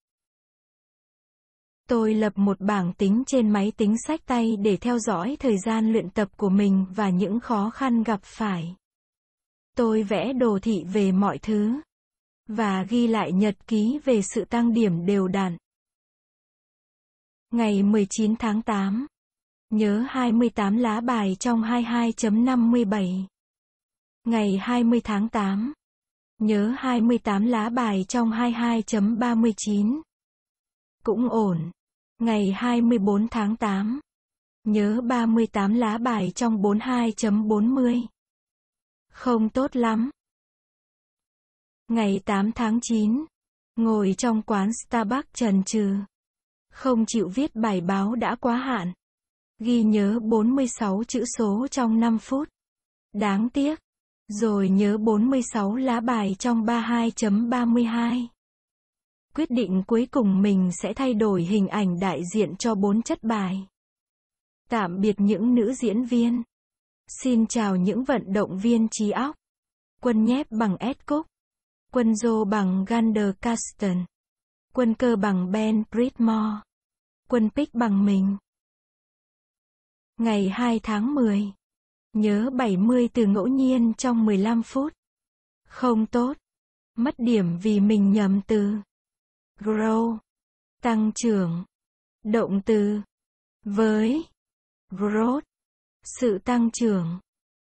Tôi lập một bảng tính trên máy tính sách tay để theo dõi thời gian luyện tập của mình và những khó khăn gặp phải. Tôi vẽ đồ thị về mọi thứ và ghi lại nhật ký về sự tăng điểm đều đặn. Ngày 19 tháng 8 Nhớ 28 lá bài trong 22.57. Ngày 20 tháng 8. Nhớ 28 lá bài trong 22.39. Cũng ổn. Ngày 24 tháng 8. Nhớ 38 lá bài trong 42.40. Không tốt lắm. Ngày 8 tháng 9. Ngồi trong quán Starbucks trần trừ. Không chịu viết bài báo đã quá hạn. Ghi nhớ 46 chữ số trong 5 phút. Đáng tiếc. Rồi nhớ 46 lá bài trong 32.32. Quyết định cuối cùng mình sẽ thay đổi hình ảnh đại diện cho bốn chất bài. Tạm biệt những nữ diễn viên. Xin chào những vận động viên trí óc. Quân nhép bằng Edcock. Quân dô bằng Gander Caston. Quân cơ bằng Ben Britmore. Quân pick bằng mình. Ngày 2 tháng 10. Nhớ 70 từ ngẫu nhiên trong 15 phút. Không tốt. Mất điểm vì mình nhầm từ. Grow. Tăng trưởng. Động từ. Với. Growth. Sự tăng trưởng.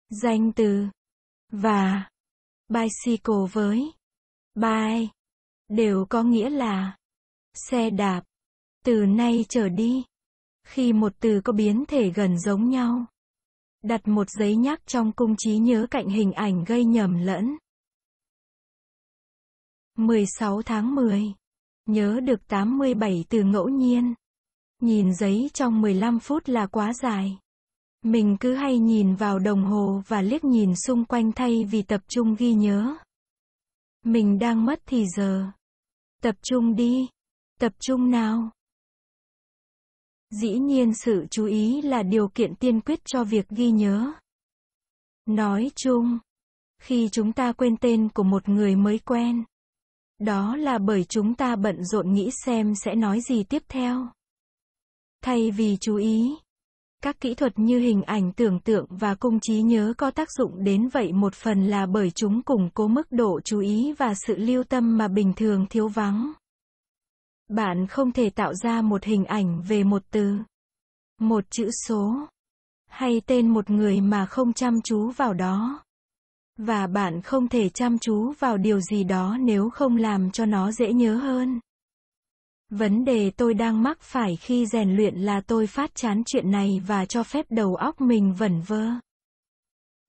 Danh từ. Và. Bicycle với. Bike. Đều có nghĩa là. Xe đạp. Từ nay trở đi. Khi một từ có biến thể gần giống nhau, đặt một giấy nhắc trong cung trí nhớ cạnh hình ảnh gây nhầm lẫn. 16 tháng 10. Nhớ được 87 từ ngẫu nhiên. Nhìn giấy trong 15 phút là quá dài. Mình cứ hay nhìn vào đồng hồ và liếc nhìn xung quanh thay vì tập trung ghi nhớ. Mình đang mất thì giờ. Tập trung đi. Tập trung nào. Dĩ nhiên sự chú ý là điều kiện tiên quyết cho việc ghi nhớ. Nói chung, khi chúng ta quên tên của một người mới quen, đó là bởi chúng ta bận rộn nghĩ xem sẽ nói gì tiếp theo. Thay vì chú ý, các kỹ thuật như hình ảnh tưởng tượng và cung trí nhớ có tác dụng đến vậy một phần là bởi chúng củng cố mức độ chú ý và sự lưu tâm mà bình thường thiếu vắng. Bạn không thể tạo ra một hình ảnh về một từ, một chữ số, hay tên một người mà không chăm chú vào đó. Và bạn không thể chăm chú vào điều gì đó nếu không làm cho nó dễ nhớ hơn. Vấn đề tôi đang mắc phải khi rèn luyện là tôi phát chán chuyện này và cho phép đầu óc mình vẩn vơ.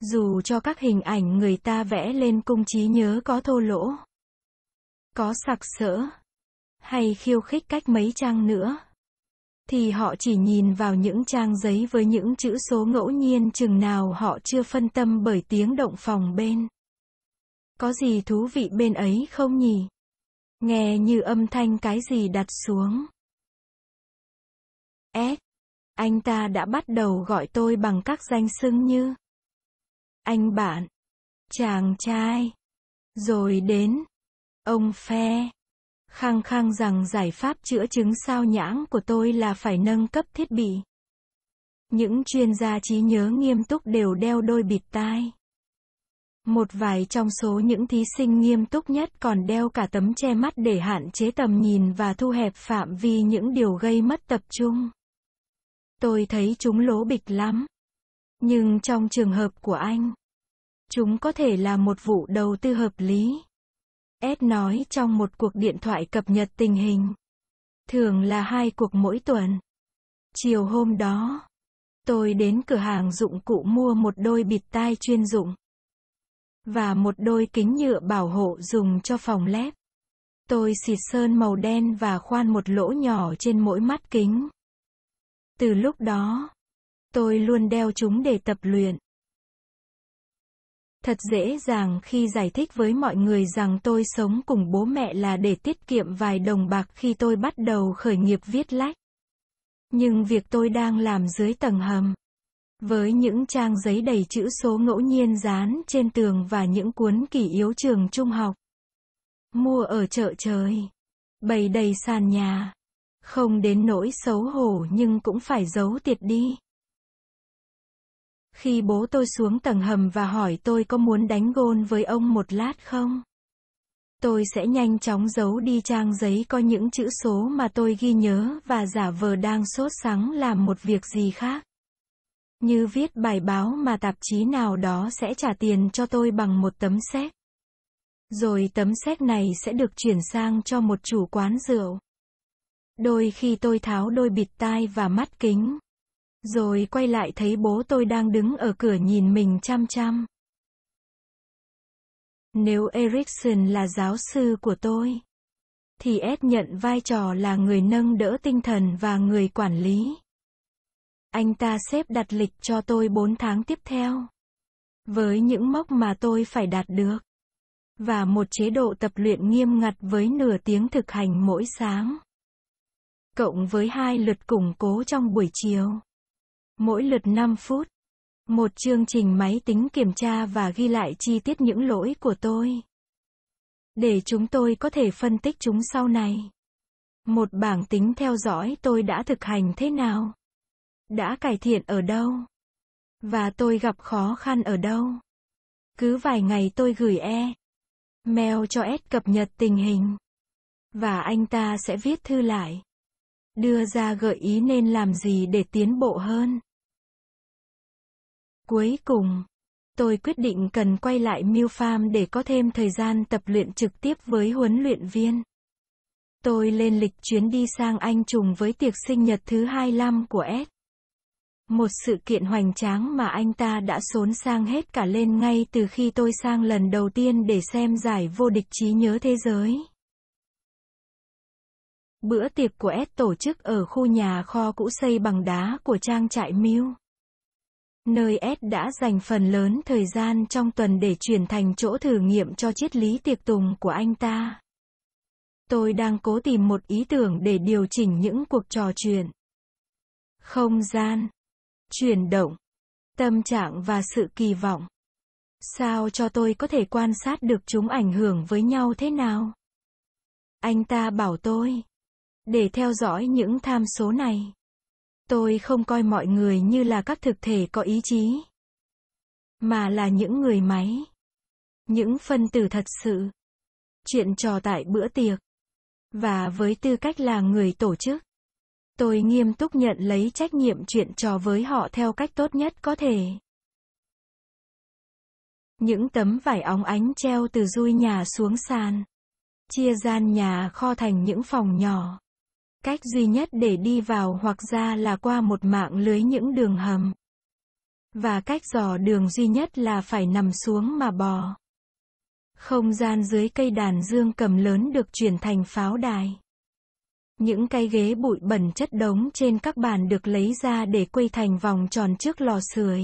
Dù cho các hình ảnh người ta vẽ lên cung trí nhớ có thô lỗ, có sặc sỡ, hay khiêu khích cách mấy trang nữa thì họ chỉ nhìn vào những trang giấy với những chữ số ngẫu nhiên chừng nào họ chưa phân tâm bởi tiếng động phòng bên. Có gì thú vị bên ấy không nhỉ? Nghe như âm thanh cái gì đặt xuống. S. Anh ta đã bắt đầu gọi tôi bằng các danh xưng như anh bạn, chàng trai, rồi đến ông phe khăng khăng rằng giải pháp chữa chứng sao nhãng của tôi là phải nâng cấp thiết bị. Những chuyên gia trí nhớ nghiêm túc đều đeo đôi bịt tai. Một vài trong số những thí sinh nghiêm túc nhất còn đeo cả tấm che mắt để hạn chế tầm nhìn và thu hẹp phạm vi những điều gây mất tập trung. Tôi thấy chúng lố bịch lắm. Nhưng trong trường hợp của anh, chúng có thể là một vụ đầu tư hợp lý. S nói trong một cuộc điện thoại cập nhật tình hình. Thường là hai cuộc mỗi tuần. Chiều hôm đó, tôi đến cửa hàng dụng cụ mua một đôi bịt tai chuyên dụng và một đôi kính nhựa bảo hộ dùng cho phòng lép. Tôi xịt sơn màu đen và khoan một lỗ nhỏ trên mỗi mắt kính. Từ lúc đó, tôi luôn đeo chúng để tập luyện. Thật dễ dàng khi giải thích với mọi người rằng tôi sống cùng bố mẹ là để tiết kiệm vài đồng bạc khi tôi bắt đầu khởi nghiệp viết lách. Nhưng việc tôi đang làm dưới tầng hầm, với những trang giấy đầy chữ số ngẫu nhiên dán trên tường và những cuốn kỷ yếu trường trung học, mua ở chợ trời, bày đầy sàn nhà, không đến nỗi xấu hổ nhưng cũng phải giấu tiệt đi. Khi bố tôi xuống tầng hầm và hỏi tôi có muốn đánh gôn với ông một lát không? Tôi sẽ nhanh chóng giấu đi trang giấy có những chữ số mà tôi ghi nhớ và giả vờ đang sốt sắng làm một việc gì khác. Như viết bài báo mà tạp chí nào đó sẽ trả tiền cho tôi bằng một tấm séc. Rồi tấm séc này sẽ được chuyển sang cho một chủ quán rượu. Đôi khi tôi tháo đôi bịt tai và mắt kính. Rồi quay lại thấy bố tôi đang đứng ở cửa nhìn mình chăm chăm. Nếu Erickson là giáo sư của tôi, thì Ed nhận vai trò là người nâng đỡ tinh thần và người quản lý. Anh ta xếp đặt lịch cho tôi 4 tháng tiếp theo. Với những mốc mà tôi phải đạt được. Và một chế độ tập luyện nghiêm ngặt với nửa tiếng thực hành mỗi sáng. Cộng với hai lượt củng cố trong buổi chiều mỗi lượt 5 phút. Một chương trình máy tính kiểm tra và ghi lại chi tiết những lỗi của tôi. Để chúng tôi có thể phân tích chúng sau này. Một bảng tính theo dõi tôi đã thực hành thế nào? Đã cải thiện ở đâu? Và tôi gặp khó khăn ở đâu? Cứ vài ngày tôi gửi e mail cho Ed cập nhật tình hình. Và anh ta sẽ viết thư lại. Đưa ra gợi ý nên làm gì để tiến bộ hơn. Cuối cùng, tôi quyết định cần quay lại Miu Farm để có thêm thời gian tập luyện trực tiếp với huấn luyện viên. Tôi lên lịch chuyến đi sang Anh trùng với tiệc sinh nhật thứ 25 của Ed. Một sự kiện hoành tráng mà anh ta đã xốn sang hết cả lên ngay từ khi tôi sang lần đầu tiên để xem giải vô địch trí nhớ thế giới. Bữa tiệc của Ed tổ chức ở khu nhà kho cũ xây bằng đá của trang trại Miu nơi S đã dành phần lớn thời gian trong tuần để chuyển thành chỗ thử nghiệm cho triết lý tiệc tùng của anh ta. Tôi đang cố tìm một ý tưởng để điều chỉnh những cuộc trò chuyện. Không gian, chuyển động, tâm trạng và sự kỳ vọng. Sao cho tôi có thể quan sát được chúng ảnh hưởng với nhau thế nào? Anh ta bảo tôi để theo dõi những tham số này. Tôi không coi mọi người như là các thực thể có ý chí, mà là những người máy, những phân tử thật sự. Chuyện trò tại bữa tiệc và với tư cách là người tổ chức, tôi nghiêm túc nhận lấy trách nhiệm chuyện trò với họ theo cách tốt nhất có thể. Những tấm vải óng ánh treo từ dui nhà xuống sàn, chia gian nhà kho thành những phòng nhỏ Cách duy nhất để đi vào hoặc ra là qua một mạng lưới những đường hầm. Và cách dò đường duy nhất là phải nằm xuống mà bò. Không gian dưới cây đàn dương cầm lớn được chuyển thành pháo đài. Những cái ghế bụi bẩn chất đống trên các bàn được lấy ra để quây thành vòng tròn trước lò sưởi.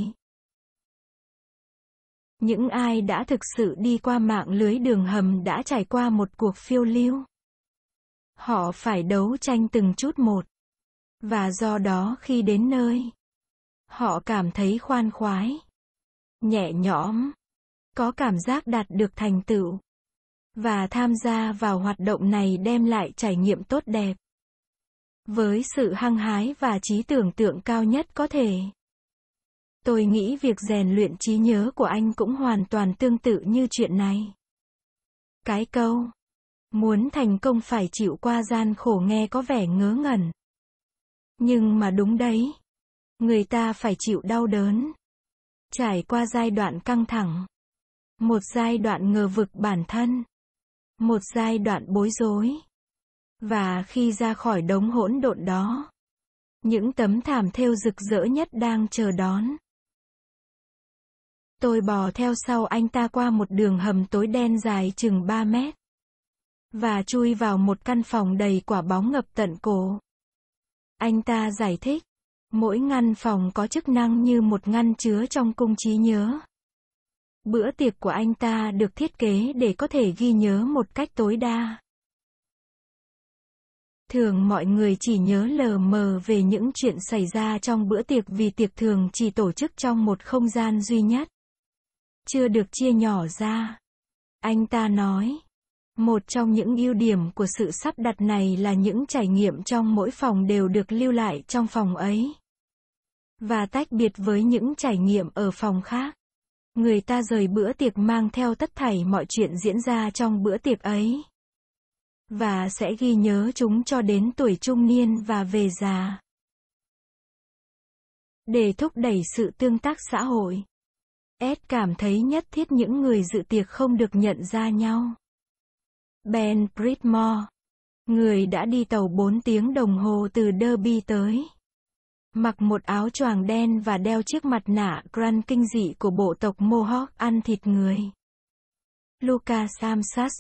Những ai đã thực sự đi qua mạng lưới đường hầm đã trải qua một cuộc phiêu lưu. Họ phải đấu tranh từng chút một. Và do đó khi đến nơi, họ cảm thấy khoan khoái, nhẹ nhõm, có cảm giác đạt được thành tựu. Và tham gia vào hoạt động này đem lại trải nghiệm tốt đẹp. Với sự hăng hái và trí tưởng tượng cao nhất có thể. Tôi nghĩ việc rèn luyện trí nhớ của anh cũng hoàn toàn tương tự như chuyện này. Cái câu Muốn thành công phải chịu qua gian khổ nghe có vẻ ngớ ngẩn. Nhưng mà đúng đấy. Người ta phải chịu đau đớn. Trải qua giai đoạn căng thẳng. Một giai đoạn ngờ vực bản thân. Một giai đoạn bối rối. Và khi ra khỏi đống hỗn độn đó, những tấm thảm theo rực rỡ nhất đang chờ đón. Tôi bò theo sau anh ta qua một đường hầm tối đen dài chừng 3 mét và chui vào một căn phòng đầy quả bóng ngập tận cổ. Anh ta giải thích, mỗi ngăn phòng có chức năng như một ngăn chứa trong cung trí nhớ. Bữa tiệc của anh ta được thiết kế để có thể ghi nhớ một cách tối đa. Thường mọi người chỉ nhớ lờ mờ về những chuyện xảy ra trong bữa tiệc vì tiệc thường chỉ tổ chức trong một không gian duy nhất. Chưa được chia nhỏ ra. Anh ta nói. Một trong những ưu điểm của sự sắp đặt này là những trải nghiệm trong mỗi phòng đều được lưu lại trong phòng ấy. Và tách biệt với những trải nghiệm ở phòng khác. Người ta rời bữa tiệc mang theo tất thảy mọi chuyện diễn ra trong bữa tiệc ấy. Và sẽ ghi nhớ chúng cho đến tuổi trung niên và về già. Để thúc đẩy sự tương tác xã hội, Ed cảm thấy nhất thiết những người dự tiệc không được nhận ra nhau. Ben Pritmore. Người đã đi tàu 4 tiếng đồng hồ từ Derby tới. Mặc một áo choàng đen và đeo chiếc mặt nạ gran kinh dị của bộ tộc Mohawk ăn thịt người. Luca Samsas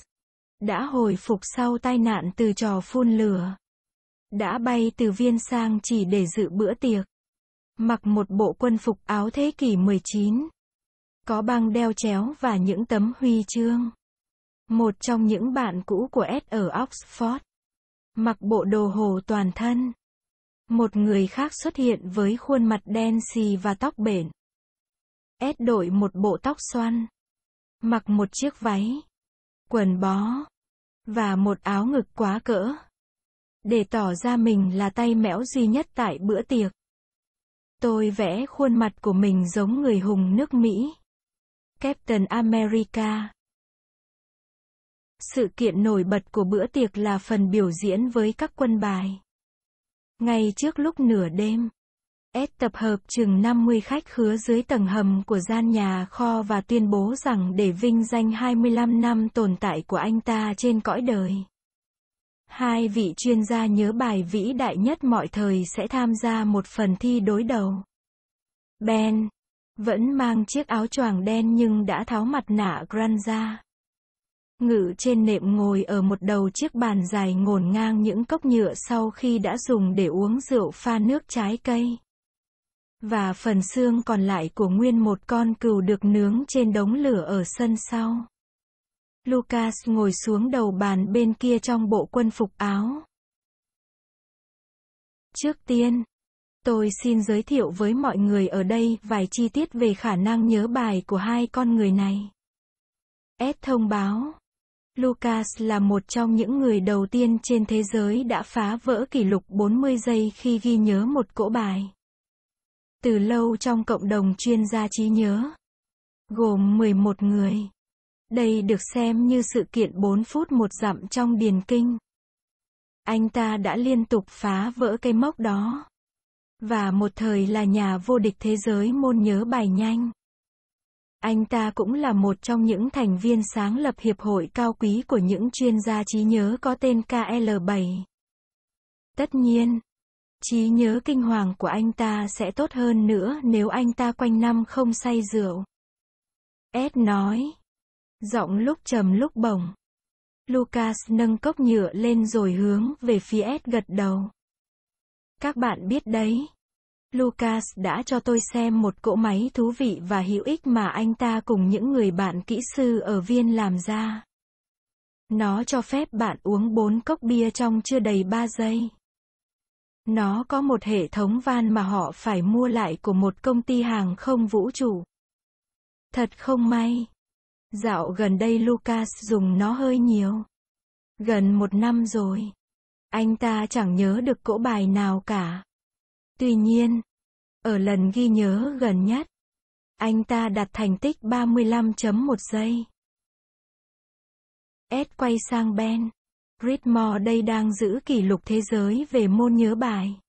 đã hồi phục sau tai nạn từ trò phun lửa. Đã bay từ viên sang chỉ để dự bữa tiệc. Mặc một bộ quân phục áo thế kỷ 19. Có băng đeo chéo và những tấm huy chương. Một trong những bạn cũ của S ở Oxford. Mặc bộ đồ hồ toàn thân. Một người khác xuất hiện với khuôn mặt đen xì và tóc bện. S đội một bộ tóc xoăn. Mặc một chiếc váy. Quần bó. Và một áo ngực quá cỡ. Để tỏ ra mình là tay mẽo duy nhất tại bữa tiệc. Tôi vẽ khuôn mặt của mình giống người hùng nước Mỹ. Captain America. Sự kiện nổi bật của bữa tiệc là phần biểu diễn với các quân bài. Ngay trước lúc nửa đêm, S tập hợp chừng 50 khách khứa dưới tầng hầm của gian nhà kho và tuyên bố rằng để vinh danh 25 năm tồn tại của anh ta trên cõi đời. Hai vị chuyên gia nhớ bài vĩ đại nhất mọi thời sẽ tham gia một phần thi đối đầu. Ben vẫn mang chiếc áo choàng đen nhưng đã tháo mặt nạ gran ra. Ngự trên nệm ngồi ở một đầu chiếc bàn dài ngổn ngang những cốc nhựa sau khi đã dùng để uống rượu pha nước trái cây. Và phần xương còn lại của nguyên một con cừu được nướng trên đống lửa ở sân sau. Lucas ngồi xuống đầu bàn bên kia trong bộ quân phục áo. Trước tiên, tôi xin giới thiệu với mọi người ở đây vài chi tiết về khả năng nhớ bài của hai con người này. S thông báo Lucas là một trong những người đầu tiên trên thế giới đã phá vỡ kỷ lục 40 giây khi ghi nhớ một cỗ bài. Từ lâu trong cộng đồng chuyên gia trí nhớ, gồm 11 người. Đây được xem như sự kiện 4 phút một dặm trong điền kinh. Anh ta đã liên tục phá vỡ cây mốc đó. Và một thời là nhà vô địch thế giới môn nhớ bài nhanh. Anh ta cũng là một trong những thành viên sáng lập hiệp hội cao quý của những chuyên gia trí nhớ có tên KL7. Tất nhiên, trí nhớ kinh hoàng của anh ta sẽ tốt hơn nữa nếu anh ta quanh năm không say rượu. Ed nói, giọng lúc trầm lúc bổng. Lucas nâng cốc nhựa lên rồi hướng về phía Ed gật đầu. Các bạn biết đấy, Lucas đã cho tôi xem một cỗ máy thú vị và hữu ích mà anh ta cùng những người bạn kỹ sư ở Viên làm ra. Nó cho phép bạn uống 4 cốc bia trong chưa đầy 3 giây. Nó có một hệ thống van mà họ phải mua lại của một công ty hàng không vũ trụ. Thật không may. Dạo gần đây Lucas dùng nó hơi nhiều. Gần một năm rồi. Anh ta chẳng nhớ được cỗ bài nào cả. Tuy nhiên, ở lần ghi nhớ gần nhất, anh ta đạt thành tích 35.1 giây. Ed quay sang Ben. Ritmore đây đang giữ kỷ lục thế giới về môn nhớ bài.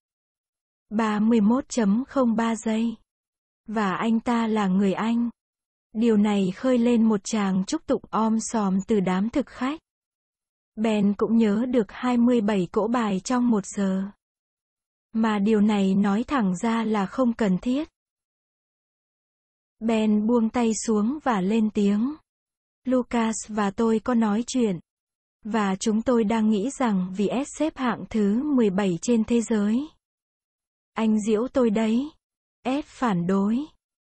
31.03 giây. Và anh ta là người Anh. Điều này khơi lên một chàng chúc tụng om sòm từ đám thực khách. Ben cũng nhớ được 27 cỗ bài trong một giờ. Mà điều này nói thẳng ra là không cần thiết. Ben buông tay xuống và lên tiếng. Lucas và tôi có nói chuyện. Và chúng tôi đang nghĩ rằng vì S xếp hạng thứ 17 trên thế giới. Anh diễu tôi đấy. S phản đối.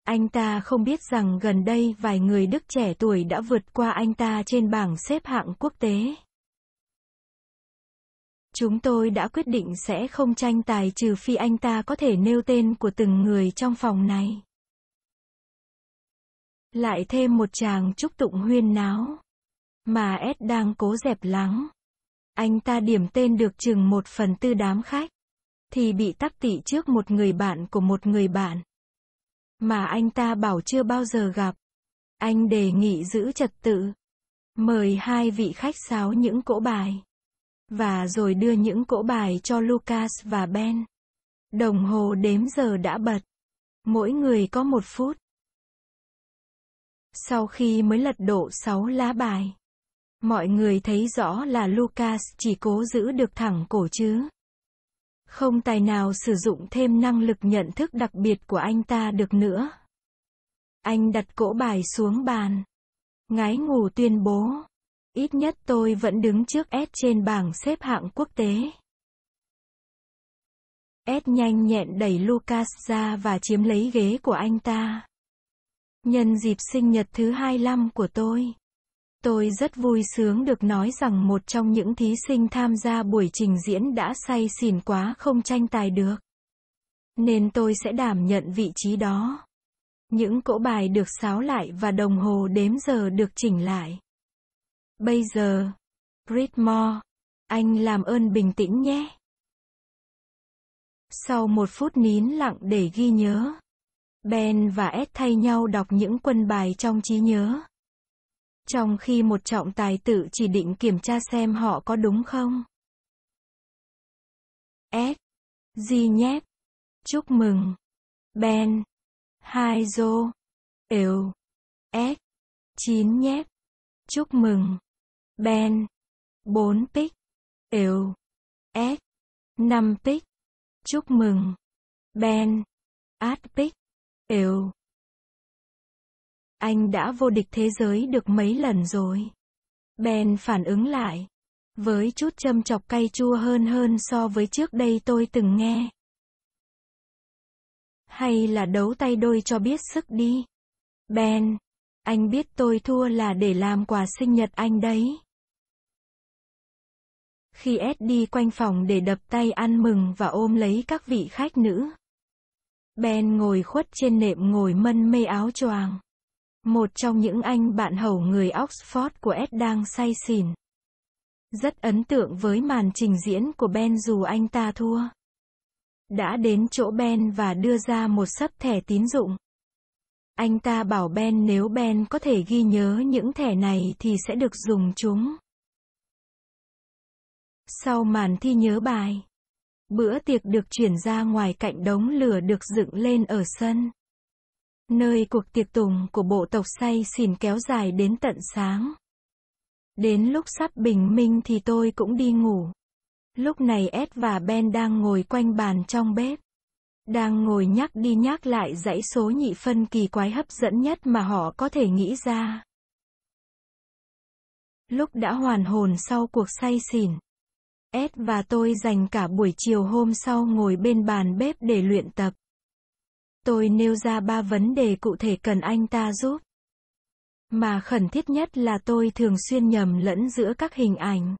Anh ta không biết rằng gần đây vài người Đức trẻ tuổi đã vượt qua anh ta trên bảng xếp hạng quốc tế. Chúng tôi đã quyết định sẽ không tranh tài trừ phi anh ta có thể nêu tên của từng người trong phòng này. Lại thêm một chàng chúc tụng huyên náo. Mà Ed đang cố dẹp lắng. Anh ta điểm tên được chừng một phần tư đám khách. Thì bị tắc tị trước một người bạn của một người bạn. Mà anh ta bảo chưa bao giờ gặp. Anh đề nghị giữ trật tự. Mời hai vị khách sáo những cỗ bài và rồi đưa những cỗ bài cho Lucas và Ben. Đồng hồ đếm giờ đã bật. Mỗi người có một phút. Sau khi mới lật đổ sáu lá bài, mọi người thấy rõ là Lucas chỉ cố giữ được thẳng cổ chứ. Không tài nào sử dụng thêm năng lực nhận thức đặc biệt của anh ta được nữa. Anh đặt cỗ bài xuống bàn. Ngái ngủ tuyên bố. Ít nhất tôi vẫn đứng trước S trên bảng xếp hạng quốc tế. S nhanh nhẹn đẩy Lucas ra và chiếm lấy ghế của anh ta. Nhân dịp sinh nhật thứ 25 của tôi, tôi rất vui sướng được nói rằng một trong những thí sinh tham gia buổi trình diễn đã say xỉn quá không tranh tài được. Nên tôi sẽ đảm nhận vị trí đó. Những cỗ bài được sáo lại và đồng hồ đếm giờ được chỉnh lại. Bây giờ, Britmore, anh làm ơn bình tĩnh nhé. Sau một phút nín lặng để ghi nhớ, Ben và Ed thay nhau đọc những quân bài trong trí nhớ. Trong khi một trọng tài tự chỉ định kiểm tra xem họ có đúng không. Ed, gì nhép, chúc mừng, Ben, hai dô, ều. Ed, chín nhép, chúc mừng. Ben 4 pick Ew S 5 pick Chúc mừng Ben Ad pick Ew Anh đã vô địch thế giới được mấy lần rồi? Ben phản ứng lại với chút châm chọc cay chua hơn hơn so với trước đây tôi từng nghe. Hay là đấu tay đôi cho biết sức đi. Ben anh biết tôi thua là để làm quà sinh nhật anh đấy. Khi Ed đi quanh phòng để đập tay ăn mừng và ôm lấy các vị khách nữ. Ben ngồi khuất trên nệm ngồi mân mê áo choàng. Một trong những anh bạn hầu người Oxford của Ed đang say xỉn. Rất ấn tượng với màn trình diễn của Ben dù anh ta thua. Đã đến chỗ Ben và đưa ra một sấp thẻ tín dụng. Anh ta bảo Ben nếu Ben có thể ghi nhớ những thẻ này thì sẽ được dùng chúng. Sau màn thi nhớ bài, bữa tiệc được chuyển ra ngoài cạnh đống lửa được dựng lên ở sân. Nơi cuộc tiệc tùng của bộ tộc say xỉn kéo dài đến tận sáng. Đến lúc sắp bình minh thì tôi cũng đi ngủ. Lúc này Ed và Ben đang ngồi quanh bàn trong bếp. Đang ngồi nhắc đi nhắc lại dãy số nhị phân kỳ quái hấp dẫn nhất mà họ có thể nghĩ ra. Lúc đã hoàn hồn sau cuộc say xỉn, Ed và tôi dành cả buổi chiều hôm sau ngồi bên bàn bếp để luyện tập. Tôi nêu ra ba vấn đề cụ thể cần anh ta giúp. Mà khẩn thiết nhất là tôi thường xuyên nhầm lẫn giữa các hình ảnh.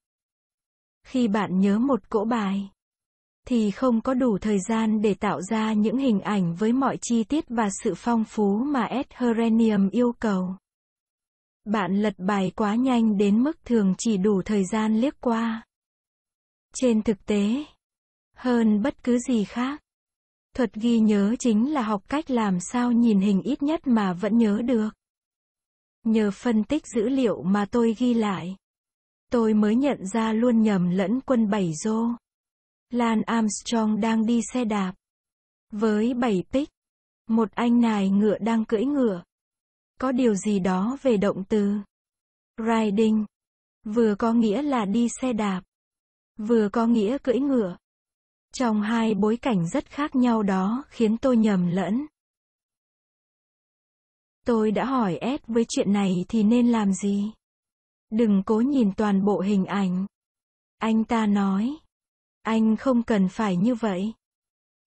Khi bạn nhớ một cỗ bài, thì không có đủ thời gian để tạo ra những hình ảnh với mọi chi tiết và sự phong phú mà Ed yêu cầu. Bạn lật bài quá nhanh đến mức thường chỉ đủ thời gian liếc qua. Trên thực tế, hơn bất cứ gì khác, thuật ghi nhớ chính là học cách làm sao nhìn hình ít nhất mà vẫn nhớ được. Nhờ phân tích dữ liệu mà tôi ghi lại, tôi mới nhận ra luôn nhầm lẫn quân bảy rô. Lan Armstrong đang đi xe đạp. Với bảy pick, một anh nài ngựa đang cưỡi ngựa. Có điều gì đó về động từ riding, vừa có nghĩa là đi xe đạp, vừa có nghĩa cưỡi ngựa. Trong hai bối cảnh rất khác nhau đó khiến tôi nhầm lẫn. Tôi đã hỏi Ed với chuyện này thì nên làm gì? Đừng cố nhìn toàn bộ hình ảnh. Anh ta nói. Anh không cần phải như vậy.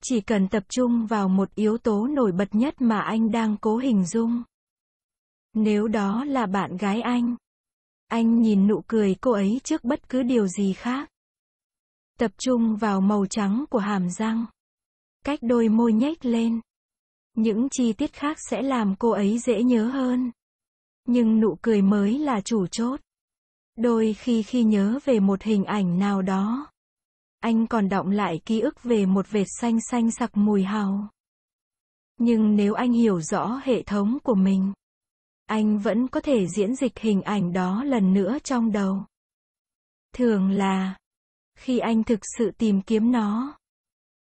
Chỉ cần tập trung vào một yếu tố nổi bật nhất mà anh đang cố hình dung. Nếu đó là bạn gái anh, anh nhìn nụ cười cô ấy trước bất cứ điều gì khác. Tập trung vào màu trắng của hàm răng. Cách đôi môi nhếch lên. Những chi tiết khác sẽ làm cô ấy dễ nhớ hơn. Nhưng nụ cười mới là chủ chốt. Đôi khi khi nhớ về một hình ảnh nào đó, anh còn đọng lại ký ức về một vệt xanh xanh sặc mùi hào. Nhưng nếu anh hiểu rõ hệ thống của mình, anh vẫn có thể diễn dịch hình ảnh đó lần nữa trong đầu. Thường là, khi anh thực sự tìm kiếm nó,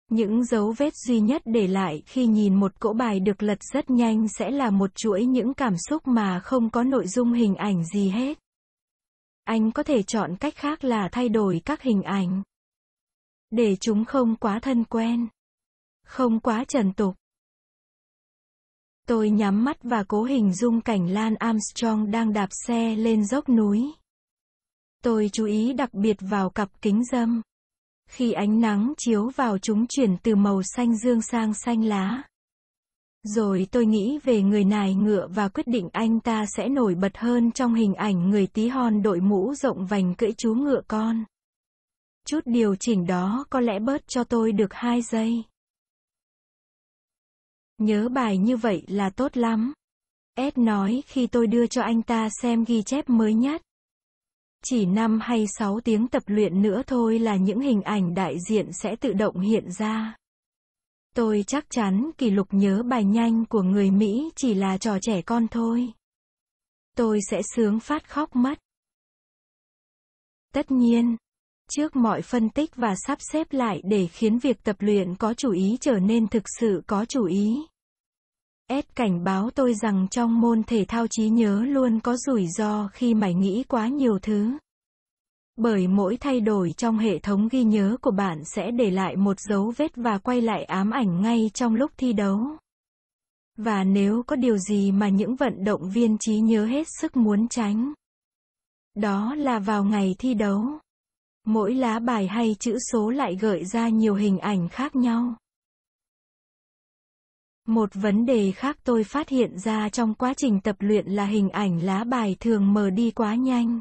những dấu vết duy nhất để lại khi nhìn một cỗ bài được lật rất nhanh sẽ là một chuỗi những cảm xúc mà không có nội dung hình ảnh gì hết. Anh có thể chọn cách khác là thay đổi các hình ảnh. Để chúng không quá thân quen. Không quá trần tục. Tôi nhắm mắt và cố hình dung cảnh Lan Armstrong đang đạp xe lên dốc núi. Tôi chú ý đặc biệt vào cặp kính dâm. Khi ánh nắng chiếu vào chúng chuyển từ màu xanh dương sang xanh lá. Rồi tôi nghĩ về người nài ngựa và quyết định anh ta sẽ nổi bật hơn trong hình ảnh người tí hon đội mũ rộng vành cưỡi chú ngựa con. Chút điều chỉnh đó có lẽ bớt cho tôi được hai giây. Nhớ bài như vậy là tốt lắm. Ed nói khi tôi đưa cho anh ta xem ghi chép mới nhất. Chỉ năm hay sáu tiếng tập luyện nữa thôi là những hình ảnh đại diện sẽ tự động hiện ra. Tôi chắc chắn kỷ lục nhớ bài nhanh của người Mỹ chỉ là trò trẻ con thôi. Tôi sẽ sướng phát khóc mất. Tất nhiên, trước mọi phân tích và sắp xếp lại để khiến việc tập luyện có chủ ý trở nên thực sự có chủ ý. Ed cảnh báo tôi rằng trong môn thể thao trí nhớ luôn có rủi ro khi mày nghĩ quá nhiều thứ. Bởi mỗi thay đổi trong hệ thống ghi nhớ của bạn sẽ để lại một dấu vết và quay lại ám ảnh ngay trong lúc thi đấu. Và nếu có điều gì mà những vận động viên trí nhớ hết sức muốn tránh, đó là vào ngày thi đấu Mỗi lá bài hay chữ số lại gợi ra nhiều hình ảnh khác nhau. Một vấn đề khác tôi phát hiện ra trong quá trình tập luyện là hình ảnh lá bài thường mờ đi quá nhanh.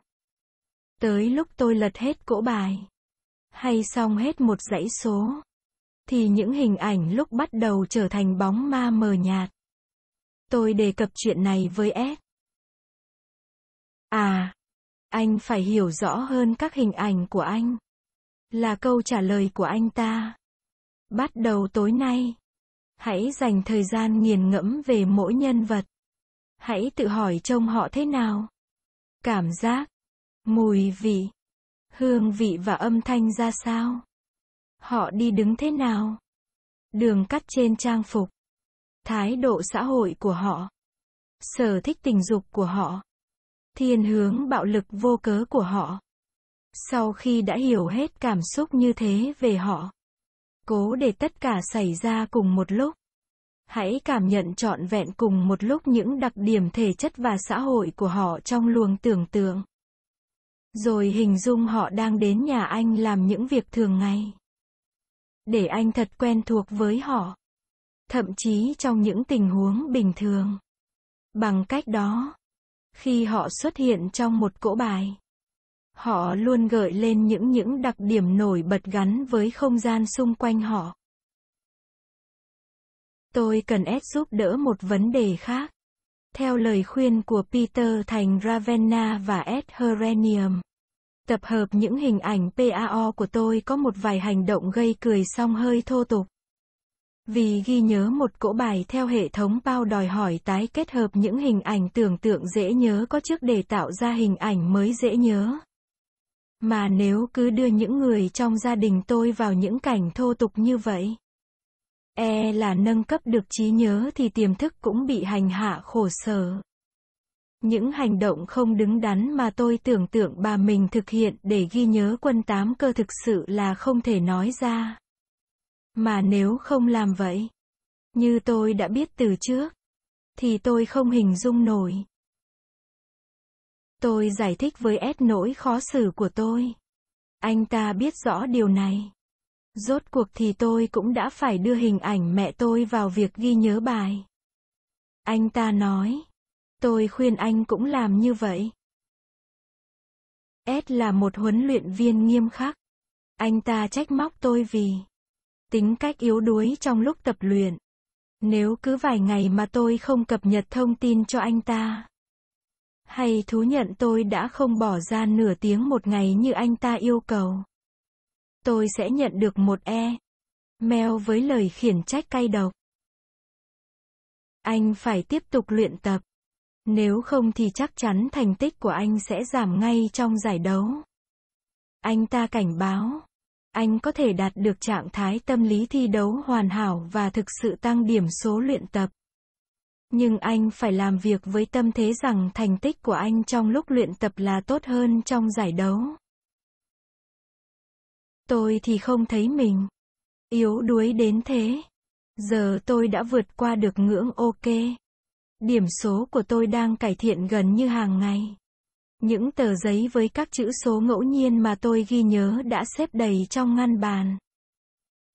Tới lúc tôi lật hết cỗ bài, hay xong hết một dãy số, thì những hình ảnh lúc bắt đầu trở thành bóng ma mờ nhạt. Tôi đề cập chuyện này với Ed. À, anh phải hiểu rõ hơn các hình ảnh của anh. Là câu trả lời của anh ta. Bắt đầu tối nay. Hãy dành thời gian nghiền ngẫm về mỗi nhân vật. Hãy tự hỏi trông họ thế nào. Cảm giác, mùi vị, hương vị và âm thanh ra sao. Họ đi đứng thế nào. Đường cắt trên trang phục. Thái độ xã hội của họ. Sở thích tình dục của họ thiên hướng bạo lực vô cớ của họ. Sau khi đã hiểu hết cảm xúc như thế về họ, cố để tất cả xảy ra cùng một lúc. Hãy cảm nhận trọn vẹn cùng một lúc những đặc điểm thể chất và xã hội của họ trong luồng tưởng tượng. Rồi hình dung họ đang đến nhà anh làm những việc thường ngày. Để anh thật quen thuộc với họ. Thậm chí trong những tình huống bình thường. Bằng cách đó, khi họ xuất hiện trong một cỗ bài, họ luôn gợi lên những những đặc điểm nổi bật gắn với không gian xung quanh họ. Tôi cần Ed giúp đỡ một vấn đề khác. Theo lời khuyên của Peter Thành Ravenna và Ed Herenium. Tập hợp những hình ảnh PAO của tôi có một vài hành động gây cười song hơi thô tục. Vì ghi nhớ một cỗ bài theo hệ thống bao đòi hỏi tái kết hợp những hình ảnh tưởng tượng dễ nhớ có trước để tạo ra hình ảnh mới dễ nhớ. Mà nếu cứ đưa những người trong gia đình tôi vào những cảnh thô tục như vậy. E là nâng cấp được trí nhớ thì tiềm thức cũng bị hành hạ khổ sở. Những hành động không đứng đắn mà tôi tưởng tượng bà mình thực hiện để ghi nhớ quân tám cơ thực sự là không thể nói ra. Mà nếu không làm vậy, như tôi đã biết từ trước, thì tôi không hình dung nổi. Tôi giải thích với S nỗi khó xử của tôi. Anh ta biết rõ điều này. Rốt cuộc thì tôi cũng đã phải đưa hình ảnh mẹ tôi vào việc ghi nhớ bài. Anh ta nói, tôi khuyên anh cũng làm như vậy. S là một huấn luyện viên nghiêm khắc. Anh ta trách móc tôi vì tính cách yếu đuối trong lúc tập luyện. Nếu cứ vài ngày mà tôi không cập nhật thông tin cho anh ta. Hay thú nhận tôi đã không bỏ ra nửa tiếng một ngày như anh ta yêu cầu. Tôi sẽ nhận được một e. Mail với lời khiển trách cay độc. Anh phải tiếp tục luyện tập. Nếu không thì chắc chắn thành tích của anh sẽ giảm ngay trong giải đấu. Anh ta cảnh báo anh có thể đạt được trạng thái tâm lý thi đấu hoàn hảo và thực sự tăng điểm số luyện tập. Nhưng anh phải làm việc với tâm thế rằng thành tích của anh trong lúc luyện tập là tốt hơn trong giải đấu. Tôi thì không thấy mình yếu đuối đến thế. Giờ tôi đã vượt qua được ngưỡng ok. Điểm số của tôi đang cải thiện gần như hàng ngày. Những tờ giấy với các chữ số ngẫu nhiên mà tôi ghi nhớ đã xếp đầy trong ngăn bàn.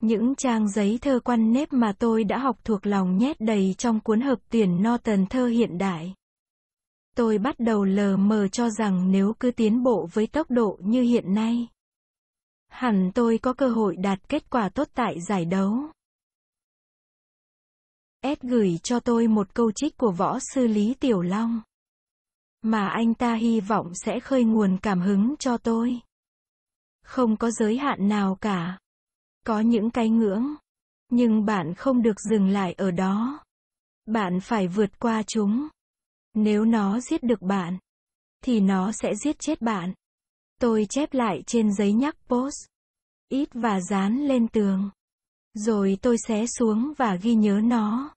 Những trang giấy thơ quan nếp mà tôi đã học thuộc lòng nhét đầy trong cuốn hợp tuyển no tần thơ hiện đại. Tôi bắt đầu lờ mờ cho rằng nếu cứ tiến bộ với tốc độ như hiện nay, hẳn tôi có cơ hội đạt kết quả tốt tại giải đấu. S gửi cho tôi một câu trích của võ sư Lý Tiểu Long mà anh ta hy vọng sẽ khơi nguồn cảm hứng cho tôi. Không có giới hạn nào cả. Có những cái ngưỡng, nhưng bạn không được dừng lại ở đó. Bạn phải vượt qua chúng. Nếu nó giết được bạn, thì nó sẽ giết chết bạn. Tôi chép lại trên giấy nhắc post, ít và dán lên tường. Rồi tôi xé xuống và ghi nhớ nó.